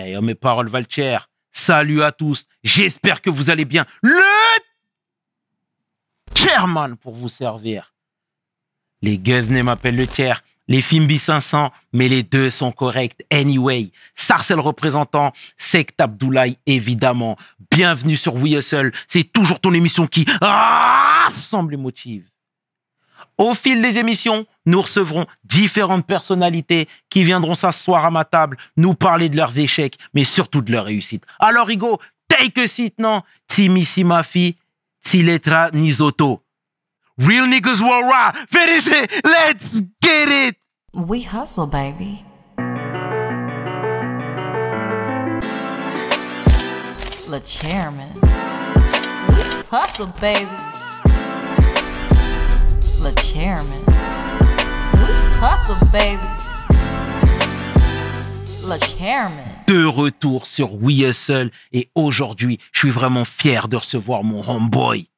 Eh, oh, mes paroles valent Salut à tous. J'espère que vous allez bien. Le chairman pour vous servir. Les Guevenets m'appellent le tiers. Les Fimbi 500, mais les deux sont corrects. Anyway, Sarcel représentant, Sect Abdoulaye, évidemment. Bienvenue sur We Hustle. C'est toujours ton émission qui rassemble semble motive. Au fil des émissions, nous recevrons différentes personnalités qui viendront s'asseoir à ma table, nous parler de leurs échecs, mais surtout de leurs réussites. Alors, Hugo, take a seat, non? ma fille, Tiletra Nisoto. Real niggas warra, rock. Let's get it. We hustle, baby. The chairman. hustle, baby. De retour sur We Hustle et aujourd'hui, je suis vraiment fier de recevoir mon homeboy.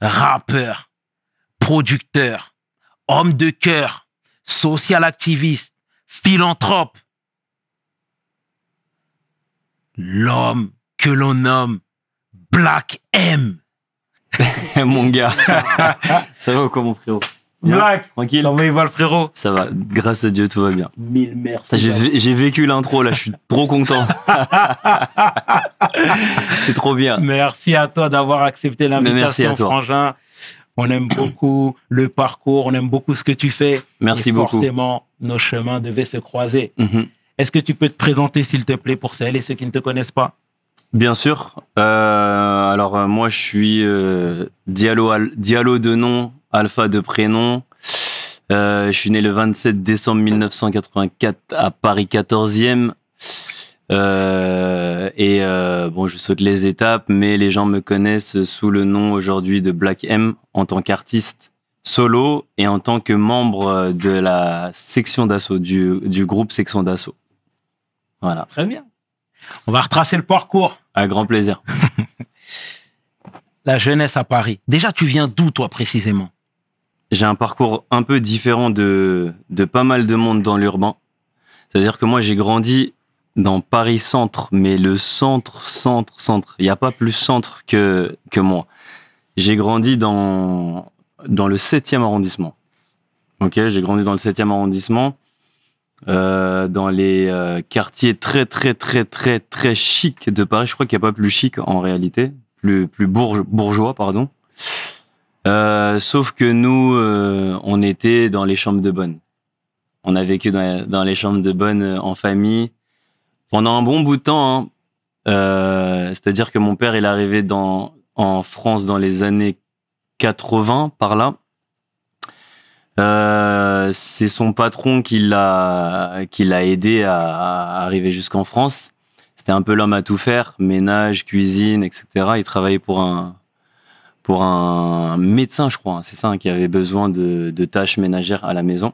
Rappeur, producteur, homme de cœur, social activiste, philanthrope. L'homme que l'on nomme Black M. mon gars. ça va ou quoi, mon frérot Black Tranquille le frérot Ça va, grâce à Dieu, tout va bien. Mille merci. J'ai vécu l'intro, là, je suis trop content. C'est trop bien. Merci à toi d'avoir accepté l'invitation, Frangin. On aime beaucoup le parcours, on aime beaucoup ce que tu fais. Merci beaucoup. Forcément, nos chemins devaient se croiser. Mm-hmm. Est-ce que tu peux te présenter, s'il te plaît, pour celles et ceux qui ne te connaissent pas Bien sûr. Euh, alors euh, moi je suis euh, Diallo, de nom, Alpha de prénom. Euh, je suis né le 27 décembre 1984 à Paris 14e. Euh, et bon, je saute les étapes, mais les gens me connaissent sous le nom aujourd'hui de Black M en tant qu'artiste solo et en tant que membre de la section d'assaut, du, du groupe Section d'assaut. Voilà. Très bien. On va retracer le parcours. À grand plaisir. la jeunesse à Paris. Déjà, tu viens d'où, toi, précisément J'ai un parcours un peu différent de, pas mal de monde dans l'urbain. C'est-à-dire que moi, j'ai grandi dans Paris centre, mais le centre, centre, centre. Il n'y a pas plus centre que, moi. J'ai grandi dans, dans le 7e arrondissement. Ok, j'ai grandi dans le 7e arrondissement. Euh, dans les euh, quartiers très très très très très chic de Paris. Je crois qu'il n'y a pas plus chic en réalité, plus plus bourgeois pardon. Euh, sauf que nous, euh, on était dans les chambres de bonne. On a vécu dans, les chambres de bonne en famille pendant un bon bout de temps. Hein. C'est-à-dire que mon père, il est arrivé dans, en France dans les années 80 par là. Euh, c'est son patron qui l'a aidé à, arriver jusqu'en France. C'était un peu l'homme à tout faire, ménage, cuisine, etc. Il travaillait pour un pour un médecin, je crois, hein, c'est ça, hein, qui avait besoin de, tâches ménagères à la maison.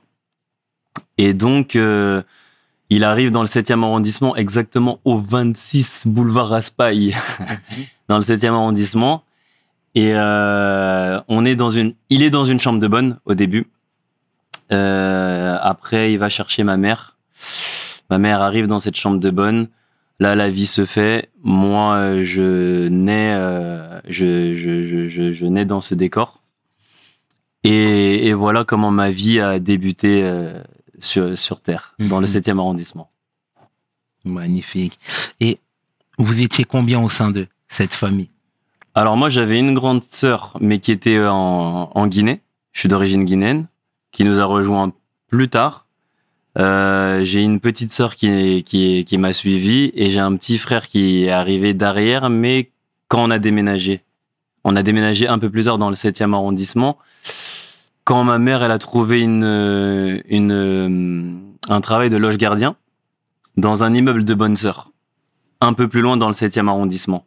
Et donc, euh, il arrive dans le 7e arrondissement, exactement au 26 boulevard Raspail, dans le 7e arrondissement. Et euh, on est dans une, il est dans une chambre de bonne au début. Euh, après, il va chercher ma mère. Ma mère arrive dans cette chambre de bonne. Là, la vie se fait. Moi, je nais, euh, je, je, dans ce décor. Et, voilà comment ma vie a débuté euh, sur, Terre, dans le 7e mhm. arrondissement. Magnifique. Et vous étiez combien au sein de cette famille Alors moi, j'avais une grande sœur, mais qui était en Guinée. Je suis d'origine guinéenne qui nous a rejoint plus tard. Euh, j'ai une petite sœur qui, qui, qui m'a suivi et j'ai un petit frère qui est arrivé derrière, mais quand on a déménagé. On a déménagé un peu plus tard dans le 7e arrondissement. Quand ma mère, elle a trouvé une, une, euh, un travail de loge gardien dans un immeuble de bonne sœur, un peu plus loin dans le 7e arrondissement.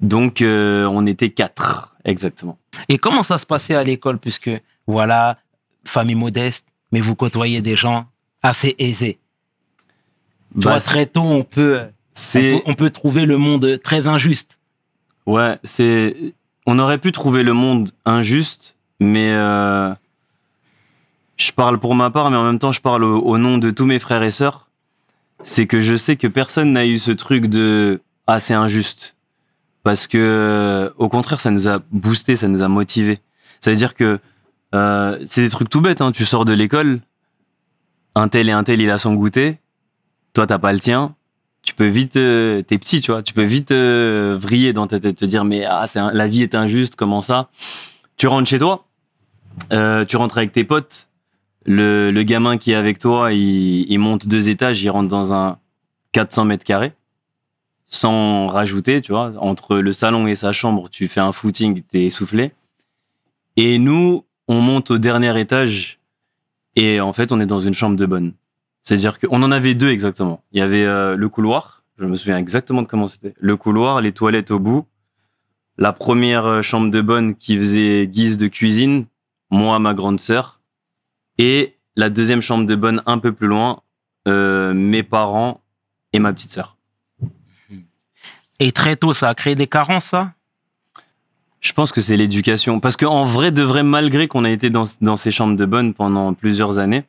Donc, euh, on était quatre, exactement. Et comment ça se passait à l'école Puisque, voilà, famille modeste, mais vous côtoyez des gens assez aisés. Bah, très on peut, on on peut trouver le monde très injuste. Ouais, c'est. On aurait pu trouver le monde injuste, mais euh, je parle pour ma part, mais en même temps, je parle au, nom de tous mes frères et sœurs. C'est que je sais que personne n'a eu ce truc de ah injuste, parce que au contraire, ça nous a boosté, ça nous a motivé. Ça veut dire que euh, c'est des trucs tout bêtes, hein. tu sors de l'école, un tel et un tel, il a son goûter, toi, t'as pas le tien, tu peux vite, euh, t'es petit, tu vois, tu peux vite euh, vriller dans ta tête, te dire, mais ah, la vie est injuste, comment ça Tu rentres chez toi, tu rentres avec tes potes, le, gamin qui est avec toi, il, il monte deux étages, il rentre dans un 400 mètres carrés sans rajouter, tu vois, entre le salon et sa chambre, tu fais un footing, t'es essoufflé. Et nous, on monte au dernier étage et en fait, on est dans une chambre de bonne. C'est-à-dire qu'on en avait deux exactement. Il y avait euh, le couloir, je me souviens exactement de comment c'était. Le couloir, les toilettes au bout, la première euh, chambre de bonne qui faisait guise de cuisine, moi, ma grande sœur, et la deuxième chambre de bonne un peu plus loin, euh, mes parents et ma petite sœur. Et très tôt, ça a créé des carences, ça je pense que c'est l'éducation. Parce qu'en vrai, de vrai, malgré qu'on a été dans, ces chambres de bonne pendant plusieurs années,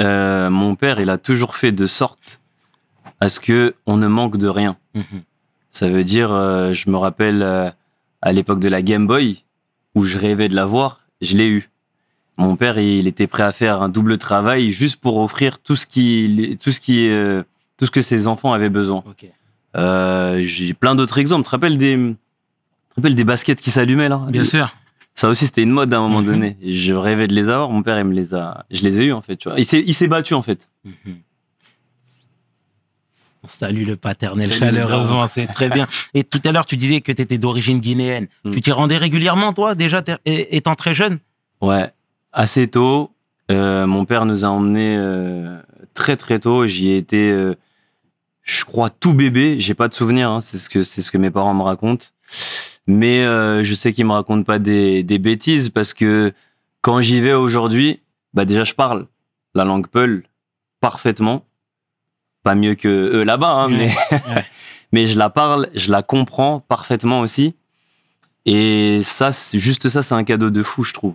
euh, mon père, il a toujours fait de sorte à ce que on ne manque de rien. Mhm. Ça veut dire, euh, je me rappelle euh, à l'époque de la Game Boy, où je rêvais de l'avoir, je l'ai eu. Mon père, il était prêt à faire un double travail juste pour offrir tout ce qui, tout ce qui, tout ce que ses enfants avaient besoin. J'ai plein d'autres exemples. Tu te rappelles des, te rappelles des baskets qui s'allumaient là Bien sûr. Ça aussi, c'était une mode à un moment mhm. donné. Je rêvais de les avoir. Mon père, il me les a. Je les ai eu en fait. Tu vois. Il s'est battu, en fait. Mhm. On salue le paternel chaleureusement, c'est très bien. Et tout à l'heure, tu disais que tu étais d'origine guinéenne. Mm. Tu t'y rendais régulièrement, toi, déjà étant très jeune Ouais, assez tôt. Euh, mon père nous a emmenés euh, très très tôt. J'y ai été, euh, je crois, tout bébé. J'ai pas de souvenir. Hein. C'est ce c'est ce que mes parents me racontent. Mais euh, je sais ne me racontent pas des, bêtises parce que quand j'y vais aujourd'hui, bah déjà je parle la langue peul parfaitement, pas mieux que eux là-bas, hein, mais je la parle, je la comprends parfaitement aussi. Et ça, juste ça, c'est un cadeau de fou, je trouve.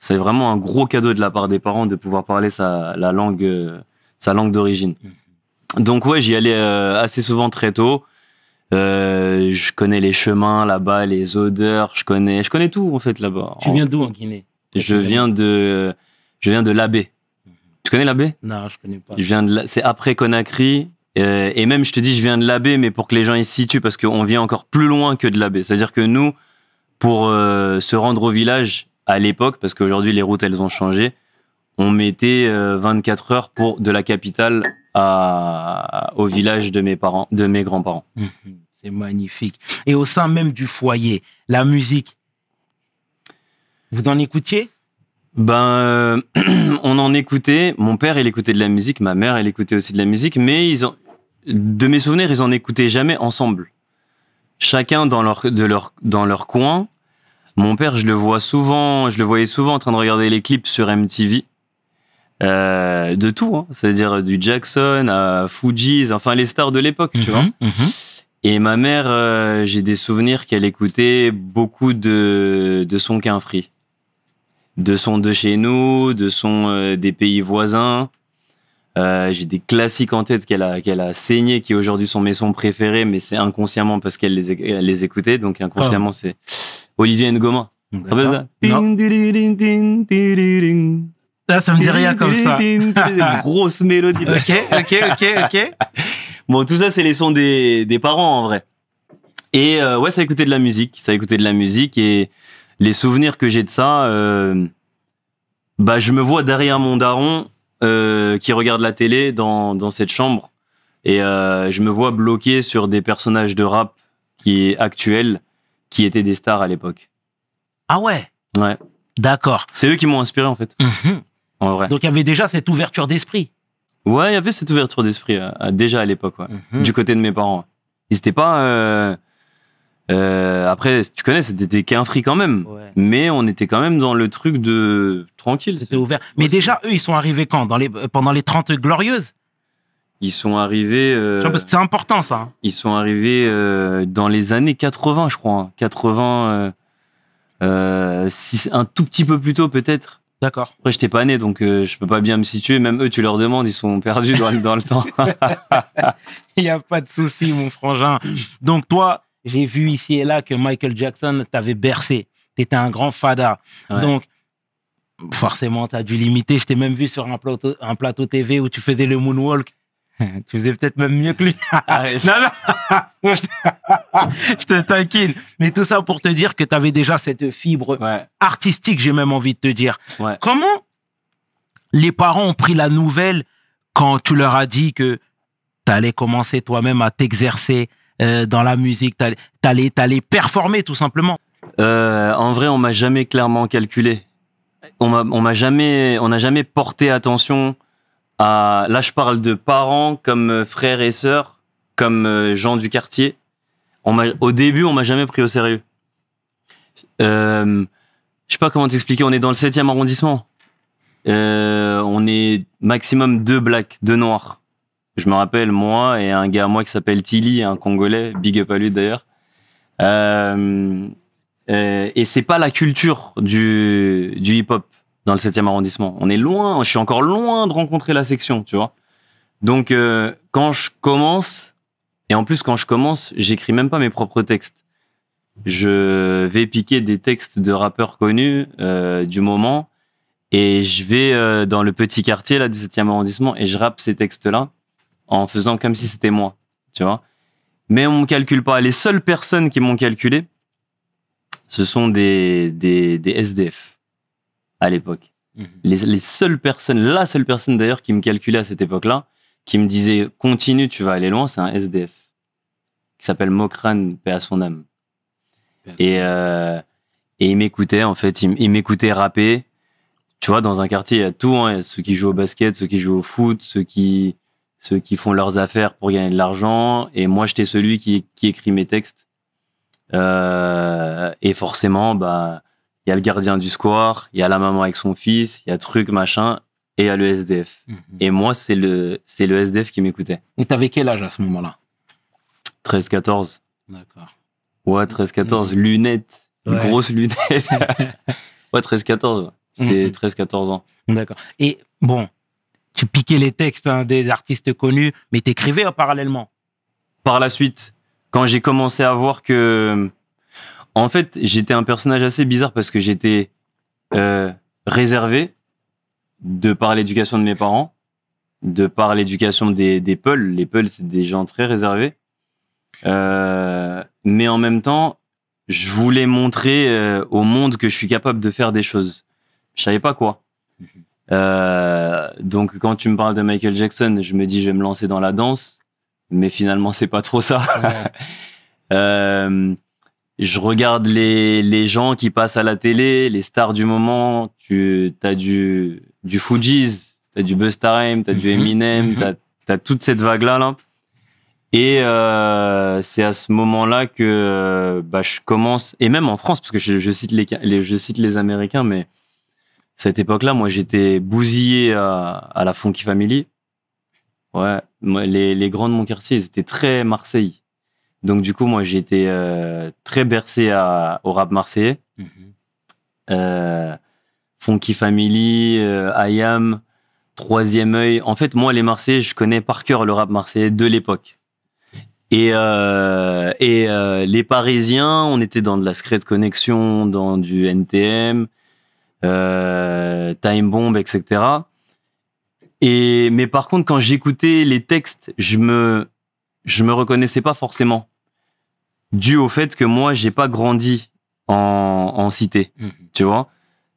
C'est vraiment un gros cadeau de la part des parents de pouvoir parler sa langue euh, sa langue d'origine. Mm. Donc ouais, j'y allais euh, assez souvent très tôt. Euh, je connais les chemins là-bas, les odeurs, je connais, je connais tout en fait là-bas. Tu viens d'où en Guinée Je viens de, je viens de l'abbé. Tu connais l'abbé Non, je connais pas. Je viens de, c'est après Conakry. Euh, et même, je te dis, je viens de l'abbé, mais pour que les gens y situent, parce qu'on vient encore plus loin que de l'abbé. C'est-à-dire que nous, pour euh, se rendre au village à l'époque, parce qu'aujourd'hui les routes elles ont changé, on mettait 24 heures pour de la capitale au village de mes parents, de mes grands-parents. C'est magnifique. Et au sein même du foyer, la musique, vous en écoutiez Ben, euh, on en écoutait. Mon père, il écoutait de la musique. Ma mère, elle écoutait aussi de la musique. Mais ils de mes souvenirs, ils en écoutaient jamais ensemble. Chacun dans leur, de leur, dans leur coin. Mon père, je le vois souvent, je le voyais souvent en train de regarder les clips sur MTV. Euh, de tout, hein. c'est-à-dire du Jackson à Fujis, enfin les stars de l'époque, tu vois. Mhm, mhm. Et ma mère, euh, j'ai des souvenirs qu'elle écoutait beaucoup de, de sons Free, de son de chez nous, de son euh, des pays voisins. j'ai des classiques en tête qu'elle a, qu'elle a saigné, qui aujourd'hui sont mes sons préférés, mais c'est inconsciemment parce qu'elle les, écoutait, donc inconsciemment ah. c'est Olivier Ngoma. ça Là, ça me dit rien comme ça. Grosse mélodie. ok, ok, ok, ok. Bon, tout ça, c'est les sons des, des parents en vrai. Et euh, ouais, ça écoutait de la musique, ça écoutait de la musique et les souvenirs que j'ai de ça, euh, bah je me vois derrière mon daron euh, qui regarde la télé dans, dans cette chambre et je me vois bloqué sur des personnages de rap qui est actuel, qui étaient des stars à l'époque. Ah ouais. Ouais. D'accord. C'est eux qui m'ont inspiré en fait. Mhm. Donc il y avait déjà cette ouverture d'esprit. Ouais, il y avait cette ouverture d'esprit euh, déjà à l'époque, mhm. du côté de mes parents. Ils n'étaient pas. Euh, euh, après, tu connais, c'était qu'un fric quand même. Mais on était quand même dans le truc de tranquille. C'était ouvert. Mais déjà, eux, ils sont arrivés quand dans Pendant les 30 glorieuses Ils sont arrivés. parce que c'est important, ça. Hein. Ils sont arrivés dans les années 80, je crois. 80. Hein. un tout petit peu plus tôt, peut-être. D'accord. Après, t'ai pas né, donc euh, je peux pas bien me situer. Même eux, tu leur demandes, ils sont perdus dans, le temps. Il n'y a pas de souci, mon frangin. Donc, toi, j'ai vu ici et là que Michael Jackson t'avait bercé. T'étais un grand fada. Donc, forcément, t'as dû limiter. Je t'ai même vu sur un plateau, un plateau TV où tu faisais le moonwalk tu faisais peut-être même mieux que lui. non, non, je te tranquille Mais tout ça pour te dire que tu avais déjà cette fibre artistique, j'ai même envie de te dire. Comment les parents ont pris la nouvelle quand tu leur as dit que tu allais commencer toi-même à t'exercer euh, dans la musique, tu allais, performer tout simplement euh, En vrai, on m'a jamais clairement calculé. On m'a jamais, on n'a jamais porté attention ah, là je parle de parents comme euh, frères et sœurs, comme euh, gens du quartier. On au début, on m'a jamais pris au sérieux. Euh, je sais pas comment t'expliquer, on est dans le 7e arrondissement. Euh, on est maximum deux blacks, deux noirs. Je me rappelle, moi et un gars à moi qui s'appelle Tilly, un Congolais, big up à lui d'ailleurs. Euh, euh, et c'est pas la culture du hip-hop dans le 7e arrondissement. On est loin, je suis encore loin de rencontrer la section, tu vois. Donc, euh, quand je commence, et en plus, quand je commence, j'écris même pas mes propres textes. Je vais piquer des textes de rappeurs connus euh, du moment et je vais euh, dans le petit quartier là du 7e arrondissement et je rappe ces textes-là en faisant comme si c'était moi, tu vois. Mais on me calcule pas. Les seules personnes qui m'ont calculé, ce sont des, des, des SDF à l'époque. Mhm. Les, seules personnes, la seule personne d'ailleurs qui me calculait à cette époque-là, qui me disait continue, tu vas aller loin, c'est un SDF qui s'appelle Mokran, paix à son âme. Et, euh, et il m'écoutait en fait, il, m'écoutait rapper. Tu vois, dans un quartier, il y a tout, hein. il y a ceux qui jouent au basket, ceux qui jouent au foot, ceux qui, ceux qui font leurs affaires pour gagner de l'argent. Et moi, j'étais celui qui, qui écrit mes textes. Euh, et forcément, bah, il y a le gardien du square, il y a la maman avec son fils, il y a truc, machin, et il y a le SDF. Mhm. Et moi, c'est le, c'est le SDF qui m'écoutait. Et t'avais quel âge à ce moment-là 13, 14. D'accord. Ouais, 13, 14, mhm. lunettes, ouais. grosses lunettes. ouais, 13, 14. C'était 13, mhm. 14 ans. D'accord. Et bon, tu piquais les textes hein, des artistes connus, mais t'écrivais hein, parallèlement. Par la suite, quand j'ai commencé à voir que en fait, j'étais un personnage assez bizarre parce que j'étais euh, réservé de par l'éducation de mes parents, de par l'éducation des, des Peuls. Les Peuls, c'est des gens très réservés. Euh, mais en même temps, je voulais montrer euh, au monde que je suis capable de faire des choses. Je savais pas quoi. Mhm. donc quand tu me parles de Michael Jackson, je me dis je vais me lancer dans la danse, mais finalement c'est pas trop ça. je regarde les, les gens qui passent à la télé, les stars du moment. Tu as du, du Fujis, tu as du Buzz Time, tu as du mhm. Eminem, mhm. tu as, toute cette vague-là. Là. Et euh, c'est à ce moment-là que bah, je commence, et même en France, parce que je, cite, les, je cite les Américains, mais cette époque-là, moi, j'étais bousillé à, à, la Funky Family. Ouais, les, les grands de mon quartier, ils étaient très marseillais. Donc du coup, moi, j'ai été euh, très bercé au rap marseillais. Mhm. Euh, Funky Family, euh, I Am, Troisième œil. En fait, moi, les Marseillais, je connais par cœur le rap marseillais de l'époque. Et, et les Parisiens, on était dans de la Secret Connection, dans du NTM, Time Bomb, etc. Et, mais par contre, quand j'écoutais les textes, je me, je me reconnaissais pas forcément, dû au fait que moi j'ai pas grandi en, en cité, mhm. tu vois.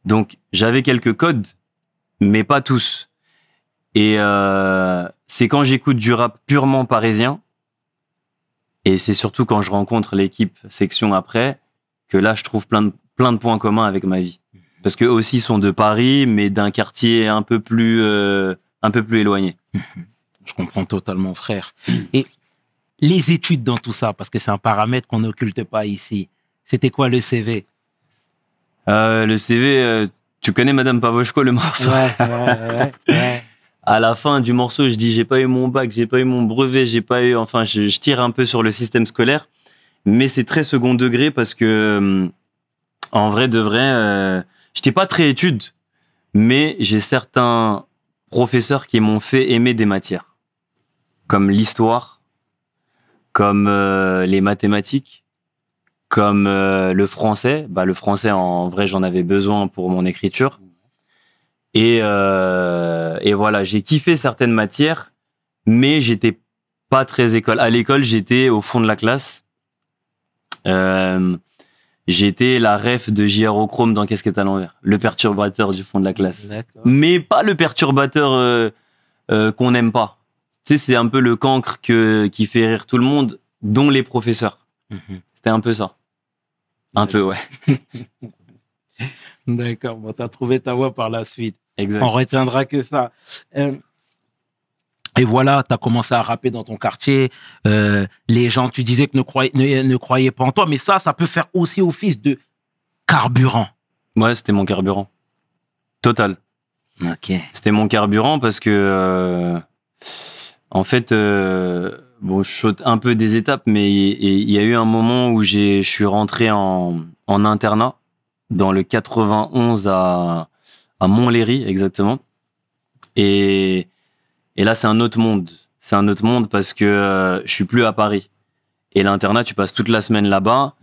Donc j'avais quelques codes, mais pas tous. Et euh, c'est quand j'écoute du rap purement parisien, et c'est surtout quand je rencontre l'équipe section après, que là je trouve plein de, plein de points communs avec ma vie. Mhm. Parce qu'eux aussi sont de Paris, mais d'un quartier un peu plus, euh, un peu plus éloigné. Mhm. Je comprends totalement, frère. Et les études dans tout ça, parce que c'est un paramètre qu'on n'occulte pas ici. C'était quoi le CV euh, Le CV, euh, tu connais Madame Pavochko, le morceau À la fin du morceau, je dis j'ai pas eu mon bac, j'ai pas eu mon brevet, j'ai pas eu. Enfin, je, tire un peu sur le système scolaire, mais c'est très second degré parce que, euh, en vrai de vrai, je j'étais pas très étude, mais j'ai certains professeurs qui m'ont fait aimer des matières comme l'histoire, comme euh, les mathématiques, comme euh, le français. Bah, le français, en vrai, j'en avais besoin pour mon écriture. Euh, et, voilà, j'ai kiffé certaines matières, mais j'étais pas très école. À l'école, j'étais au fond de la classe. j'étais la ref de J.R. Chrome dans Qu'est-ce qui est à l'envers Le perturbateur du fond de la classe. Mais pas le perturbateur qu'on n'aime pas tu sais, c'est un peu le cancre que, qui fait rire tout le monde, dont les professeurs. Mhm. C'était un peu ça. Un peu, ouais. D'accord, bon, tu trouvé ta voie par la suite. Exact. On retiendra que ça. Euh, et voilà, tu as commencé à rapper dans ton quartier. Euh, les gens, tu disais que ne croyaient, ne, pas en toi, mais ça, ça peut faire aussi office de carburant. Ouais, c'était mon carburant. Total. Ok. C'était mon carburant parce que. Euh, en fait, euh, bon, je saute un peu des étapes, mais il y, a eu un moment où je suis rentré en, internat dans le 91 à, à Montlhéry, exactement. Et, et là, c'est un autre monde. C'est un autre monde parce que je euh, je suis plus à Paris. Et l'internat, tu passes toute la semaine là-bas.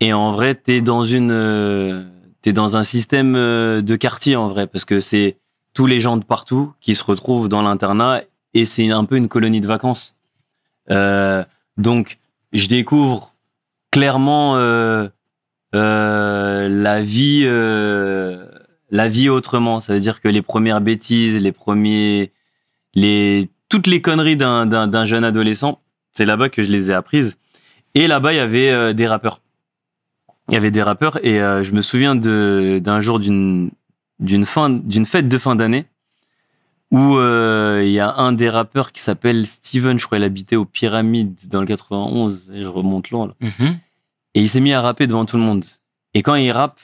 Et en vrai, tu dans une, euh, dans un système de quartier en vrai, parce que c'est tous les gens de partout qui se retrouvent dans l'internat et c'est un peu une colonie de vacances. Euh, donc, je découvre clairement euh, euh, la vie, la vie autrement. Ça veut dire que les premières bêtises, les premiers, les toutes les conneries d'un jeune adolescent, c'est là-bas que je les ai apprises. Et là-bas, il y avait des rappeurs. Il y avait des rappeurs et je me souviens d'un jour d'une d'une fin d'une fête de fin d'année où euh, il y a un des rappeurs qui s'appelle Steven, je crois, il habitait aux Pyramides dans le 91, je remonte loin là. Mhm. Et il s'est mis à rapper devant tout le monde. Et quand il rappe,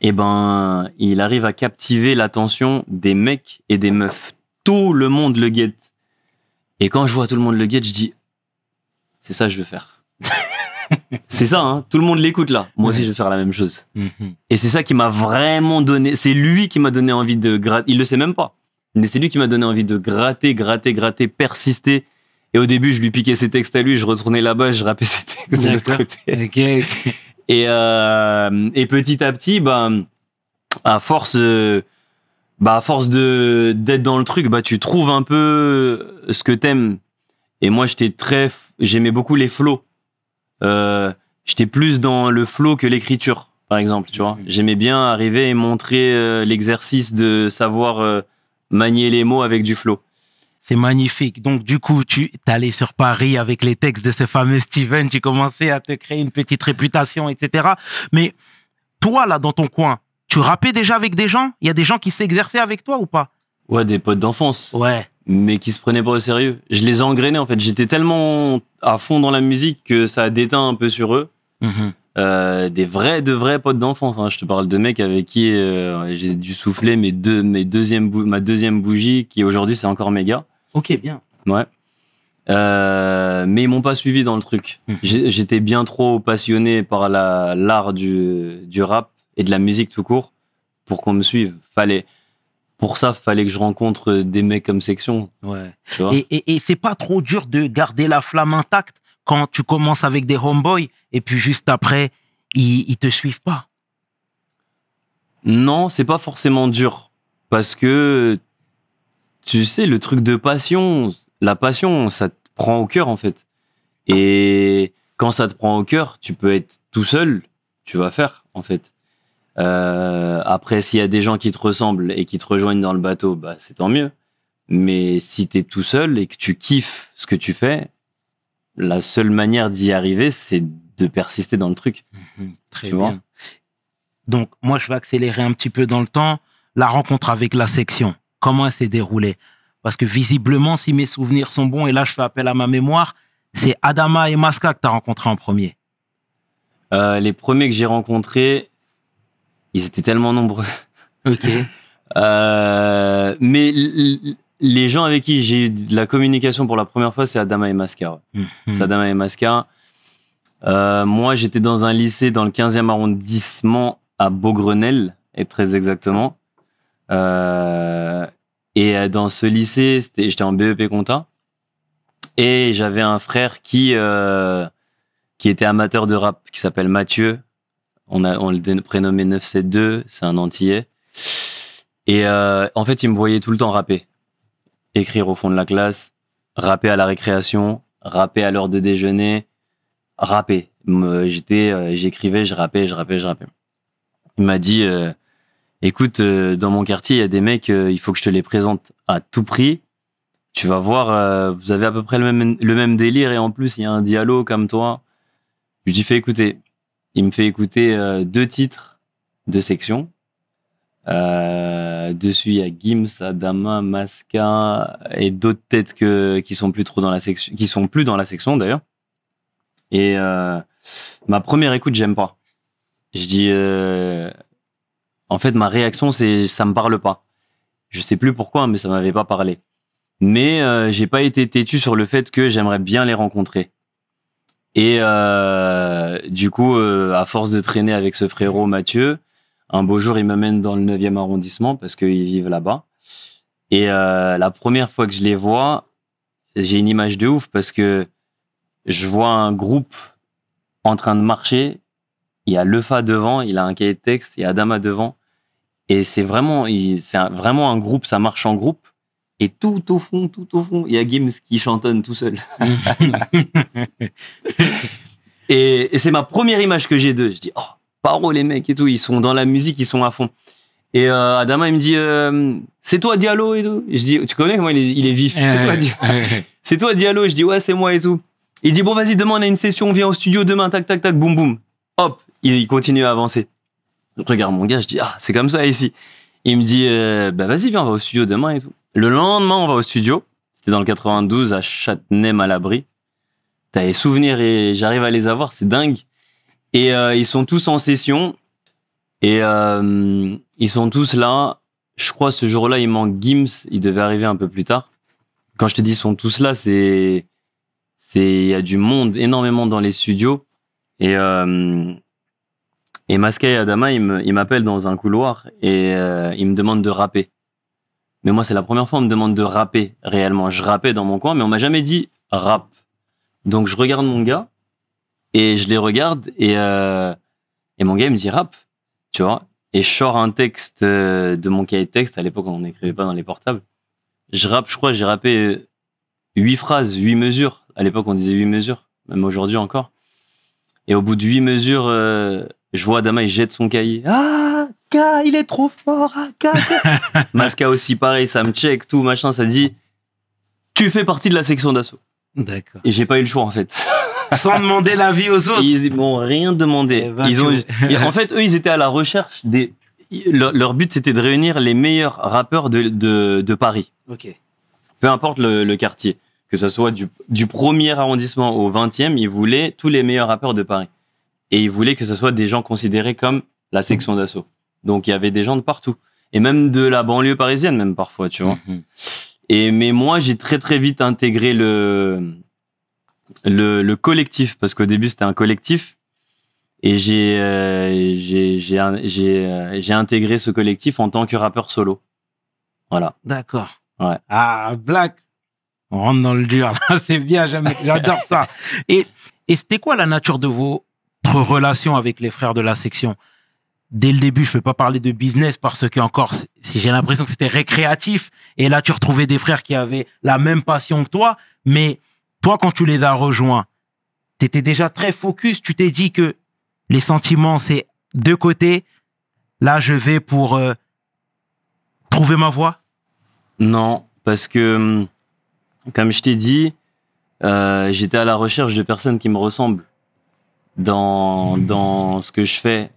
eh ben, il arrive à captiver l'attention des mecs et des meufs. Tout le monde le guette. Et quand je vois tout le monde le guette, je dis, c'est ça que je veux faire. c'est ça, hein. tout le monde l'écoute là. Moi aussi, je vais faire la même chose. Mhm. Et c'est ça qui m'a vraiment donné, c'est lui qui m'a donné envie de gratter. Il le sait même pas. Mais c'est lui qui m'a donné envie de gratter, gratter, gratter, persister. Et au début, je lui piquais ses textes à lui, je retournais là-bas, je rappais ses textes de l'autre côté. Et, euh, et, petit à petit, bah, à force, bah, à force de d'être dans le truc, bah, tu trouves un peu ce que t'aimes. Et moi, j'étais très, j'aimais beaucoup les flots. Euh, j'étais plus dans le flow que l'écriture, par exemple. Tu vois, mhm. j'aimais bien arriver et montrer euh, l'exercice de savoir manier les mots avec du flow. C'est magnifique. Donc, du coup, tu allé sur Paris avec les textes de ce fameux Steven, tu commençais à te créer une petite réputation, etc. Mais toi, là, dans ton coin, tu rappais déjà avec des gens Il y a des gens qui s'exerçaient avec toi ou pas Ouais, des potes d'enfance. Ouais. Mais qui se prenaient pas au sérieux. Je les ai en fait. J'étais tellement à fond dans la musique que ça a déteint un peu sur eux. Mm-hmm. Euh, des vrais, de vrais potes d'enfance. Hein. Je te parle de mecs avec qui euh, j'ai dû souffler mes deux, mes deuxième ma deuxième bougie, qui aujourd'hui c'est encore méga. Ok, bien. Ouais. Euh, mais ils m'ont pas suivi dans le truc. Hmm. J'étais bien trop passionné par l'art du, du rap et de la musique tout court pour qu'on me suive. Fallait, pour ça, fallait que je rencontre des mecs comme section. Ouais. et, et c'est pas trop dur de garder la flamme intacte quand tu commences avec des homeboys et puis juste après, ils, ils te suivent pas Non, c'est pas forcément dur. Parce que, tu sais, le truc de passion, la passion, ça te prend au cœur en fait. Et quand ça te prend au cœur, tu peux être tout seul, tu vas faire en fait. Euh, après, s'il y a des gens qui te ressemblent et qui te rejoignent dans le bateau, bah, c'est tant mieux. Mais si tu es tout seul et que tu kiffes ce que tu fais, la seule manière d'y arriver, c'est de persister dans le truc. Mhm, très bien. Donc, moi, je vais accélérer un petit peu dans le temps. La rencontre avec la section, comment elle s'est déroulée Parce que visiblement, si mes souvenirs sont bons, et là, je fais appel à ma mémoire, c'est Adama et Maska que tu as rencontré en premier. Euh, les premiers que j'ai rencontrés, ils étaient tellement nombreux. Ok. Euh, mais les gens avec qui j'ai eu de la communication pour la première fois, c'est Adama et Mascar. Mhm. Adama et Mascar. Euh, moi, j'étais dans un lycée dans le 15e arrondissement à Beaugrenelle, et très exactement. Euh, et euh, dans ce lycée, j'étais en BEP compta. Et j'avais un frère qui, qui était amateur de rap, qui s'appelle Mathieu. On, on le prénommait 972, c'est un Antillais. Et en fait, il me voyait tout le temps rapper écrire au fond de la classe, rapper à la récréation, rapper à l'heure de déjeuner, rapper. Euh, j'étais, euh, j'écrivais, je rappais, je rappais, je rappais. Il m'a dit, euh, écoute, dans mon quartier, il y a des mecs, il faut que je te les présente à tout prix. Tu vas voir, vous avez à peu près le même, délire et en plus, il y a un dialogue comme toi. Je lui fais écouter. Il me fait écouter deux titres de sections." Euh, dessus, il y a Gims, Adama, Masca et d'autres têtes que, qui sont plus trop dans la section, qui sont plus dans la section d'ailleurs. Et euh, ma première écoute, j'aime pas. Je dis, euh, en fait, ma réaction, c'est, ça me parle pas. Je sais plus pourquoi, mais ça m'avait pas parlé. Mais euh, j'ai pas été têtu sur le fait que j'aimerais bien les rencontrer. Et du coup, à force de traîner avec ce frérot Mathieu, un beau jour, ils me dans le 9e arrondissement parce qu'ils vivent là-bas. Et euh, la première fois que je les vois, j'ai une image de ouf parce que je vois un groupe en train de marcher. Il y a Lefa devant, il a un cahier de texte, il y a Adama devant. Et c'est vraiment, c'est vraiment un groupe, ça marche en groupe. Et tout au fond, tout au fond, il y a Gims qui chantonne tout seul. et, et c'est ma première image que j'ai d'eux. Je dis, oh, paro les mecs et tout, ils sont dans la musique, ils sont à fond. Et euh, Adama, il me dit, euh, c'est toi Diallo et tout. je dis, tu connais comment il est, il est vif. c'est toi, Diallo. Je dis, ouais, c'est moi et tout. Il dit, bon, vas-y, demain, on a une session, vient au studio demain, tac, tac, tac, boum, boum. Hop, il continue à avancer. Je regarde mon gars, je dis, ah, c'est comme ça ici. Il me dit, euh, bah vas-y, viens, on va au studio demain et tout. Le lendemain, on va au studio. C'était dans le 92 à Châtenay-Malabry. T'as les souvenirs et j'arrive à les avoir, c'est dingue. Et euh, ils sont tous en session. Et euh, ils sont tous là. Je crois ce jour-là, il manque Gims. Il devait arriver un peu plus tard. Quand je te dis sont tous là, c'est c'est il y a du monde énormément dans les studios. Et euh, et Adama, il m'appelle dans un couloir et euh, il me demande de rapper. Mais moi, c'est la première fois qu'on me demande de rapper réellement. Je rappais dans mon coin, mais on m'a jamais dit rap. Donc je regarde mon gars et je les regarde et, euh, et mon gars il me dit rap, tu vois. Et je sors un texte euh, de mon cahier de texte. À l'époque, on n'écrivait pas dans les portables. Je rappe, je crois, j'ai rappé euh, huit phrases, huit mesures. À l'époque, on disait huit mesures, même aujourd'hui encore. Et au bout de huit mesures, je vois Adama, il jette son cahier. Ah, il est trop fort. Ah, aussi, pareil, ça me check, tout, machin, ça dit, tu fais partie de la section d'assaut. D'accord. Et j'ai pas eu le choix en fait. Sans demander l'avis aux autres. Ils m'ont rien demandé. Eh ben, ils ont, en fait, eux, ils étaient à la recherche des. Leur, but, c'était de réunir les meilleurs rappeurs de, de, Paris. Ok. Peu importe le, quartier, que ça soit du, du premier arrondissement au 20e, ils voulaient tous les meilleurs rappeurs de Paris. Et ils voulaient que ce soit des gens considérés comme la section d'assaut. Donc il y avait des gens de partout. Et même de la banlieue parisienne, même parfois, tu vois. Mhm. Et mais moi, j'ai très très vite intégré le le, collectif parce qu'au début c'était un collectif et j'ai euh, j'ai euh, j'ai intégré ce collectif en tant que rappeur solo. Voilà. D'accord. Ouais. Ah Black, on rentre dans le dur. C'est bien, j'adore ça. Et et c'était quoi la nature de votre relation avec les frères de la section dès le début, je peux pas parler de business parce que encore, si j'ai l'impression que c'était récréatif, et là tu retrouvais des frères qui avaient la même passion que toi, mais toi quand tu les as rejoints, tu étais déjà très focus, tu t'es dit que les sentiments c'est deux côtés. Là, je vais pour euh, trouver ma voie. Non, parce que comme je t'ai dit, euh, j'étais à la recherche de personnes qui me ressemblent dans, hmm. dans ce que je fais.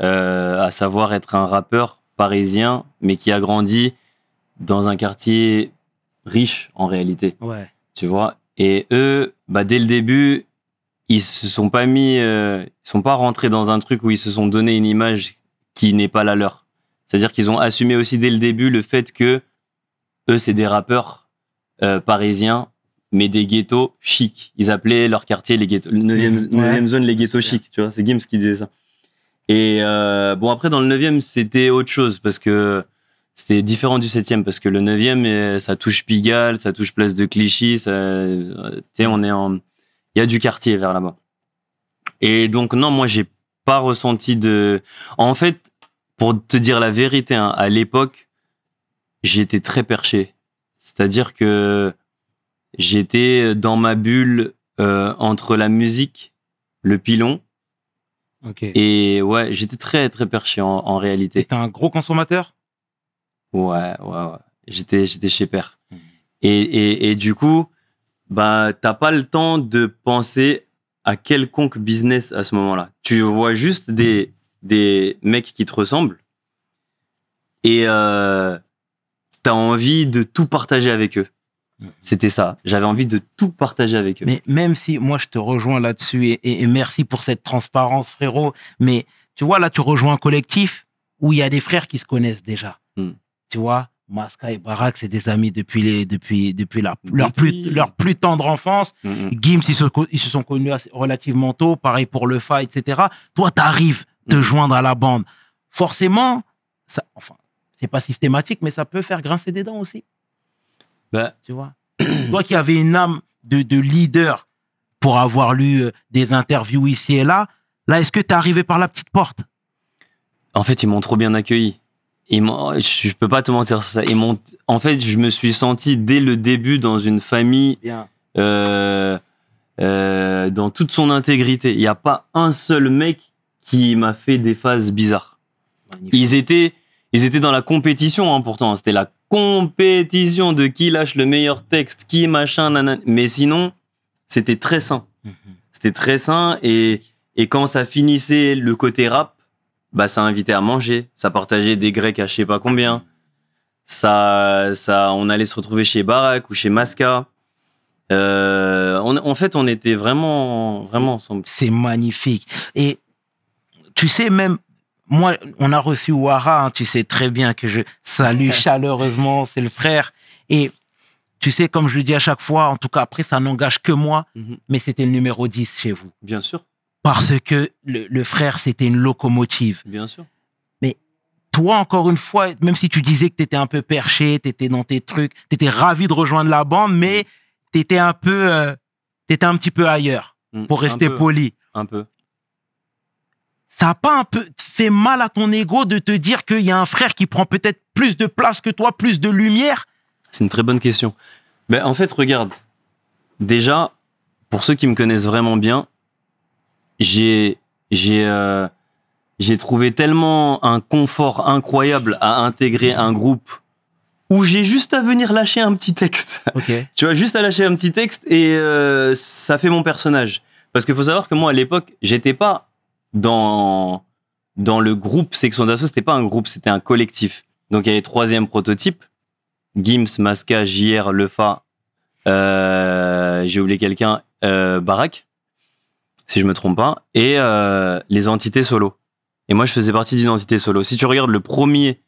Euh, à savoir être un rappeur parisien, mais qui a grandi dans un quartier riche en réalité. Ouais. Tu vois Et eux, bah, dès le début, ils se sont pas mis, euh, ils sont pas rentrés dans un truc où ils se sont donné une image qui n'est pas la leur. C'est-à-dire qu'ils ont assumé aussi dès le début le fait que eux, c'est des rappeurs euh, parisiens, mais des ghettos chics. Ils appelaient leur quartier les ghettos, 9e, zone, les ghettos chics, tu vois. C'est Gims qui disait ça. Et euh, bon, après, dans le neuvième, c'était autre chose parce que c'était différent du septième, parce que le neuvième, euh, ça touche Pigalle, ça touche Place de Clichy, ça, on est en. Il y a du quartier vers là-bas. Et donc, non, moi, j'ai pas ressenti de. En fait, pour te dire la vérité, hein, à l'époque, j'étais très perché. C'est-à-dire que j'étais dans ma bulle euh, entre la musique, le pilon et ouais, j'étais très très perché en, réalité. T'es un gros consommateur Ouais, ouais, ouais. J'étais, j'étais chez Père. Hmm. Et, du coup, bah, t'as pas le temps de penser à quelconque business à ce moment-là. Tu vois juste des, des mecs qui te ressemblent et euh, t'as envie de tout partager avec eux. Mm-hmm. C'était ça. J'avais envie de tout partager avec eux. Mais même si moi je te rejoins là-dessus et, merci pour cette transparence, frérot. Mais tu vois, là, tu rejoins un collectif où il y a des frères qui se connaissent déjà. Mm. Tu vois, Maska et Barak, c'est des amis depuis les, depuis, depuis la, leur plus, leur plus tendre enfance. Mm-hmm. Gims, ils se, sont connus relativement tôt. Pareil pour le Fa, etc. Toi, t'arrives te mm. joindre à la bande. Forcément, ça, enfin, c'est pas systématique, mais ça peut faire grincer des dents aussi. Ben, tu vois Toi qui avais une âme de, de leader pour avoir lu euh, des interviews ici et là, là, est-ce que tu es arrivé par la petite porte En fait, ils m'ont trop bien accueilli. Je je peux pas te mentir sur ça. en fait, je me suis senti dès le début dans une famille, euh, euh, dans toute son intégrité. Il n'y a pas un seul mec qui m'a fait des phases bizarres. Ils étaient, ils étaient dans la compétition, hein, pourtant. Hein. C'était la compétition de qui lâche le meilleur texte, qui machin, nanana. Mais sinon, c'était très sain. Mhm. C'était très sain et, quand ça finissait le côté rap, bah ça invitait à manger, ça partageait des grecs à je sais pas combien. Ça, ça, on allait se retrouver chez Barak ou chez Masca. Euh, en fait, on était vraiment, vraiment ensemble. C'est magnifique. Et tu sais, même moi, on a reçu Ouara, hein, tu sais très bien que je salue chaleureusement, c'est le frère. Et tu sais, comme je le dis à chaque fois, en tout cas après, ça n'engage que moi, mhm. mais c'était le numéro 10 chez vous. Bien sûr. Parce que le, frère, c'était une locomotive. Bien sûr. Mais toi, encore une fois, même si tu disais que tu étais un peu perché, tu étais dans tes trucs, tu étais ravi de rejoindre la bande, mais tu étais un peu... Euh, un petit peu ailleurs, mm, pour rester poli. Un peu. T'as pas un peu fait mal à ton ego de te dire qu'il y a un frère qui prend peut-être plus de place que toi, plus de lumière C'est une très bonne question. Mais ben, en fait, regarde, déjà, pour ceux qui me connaissent vraiment bien, j'ai j'ai euh, j'ai trouvé tellement un confort incroyable à intégrer un groupe où j'ai juste à venir lâcher un petit texte. tu vois, juste à lâcher un petit texte et euh, ça fait mon personnage. Parce qu'il faut savoir que moi à l'époque, j'étais pas dans, dans le groupe Section d'Assaut, c'était pas un groupe, c'était un collectif. Donc il y avait troisième prototype, Gims, Masca, JR, Lefa, euh, j'ai oublié quelqu'un, euh, Barak, si je me trompe pas, et euh, les entités solo. Et moi, je faisais partie d'une entité solo. Si tu regardes le premier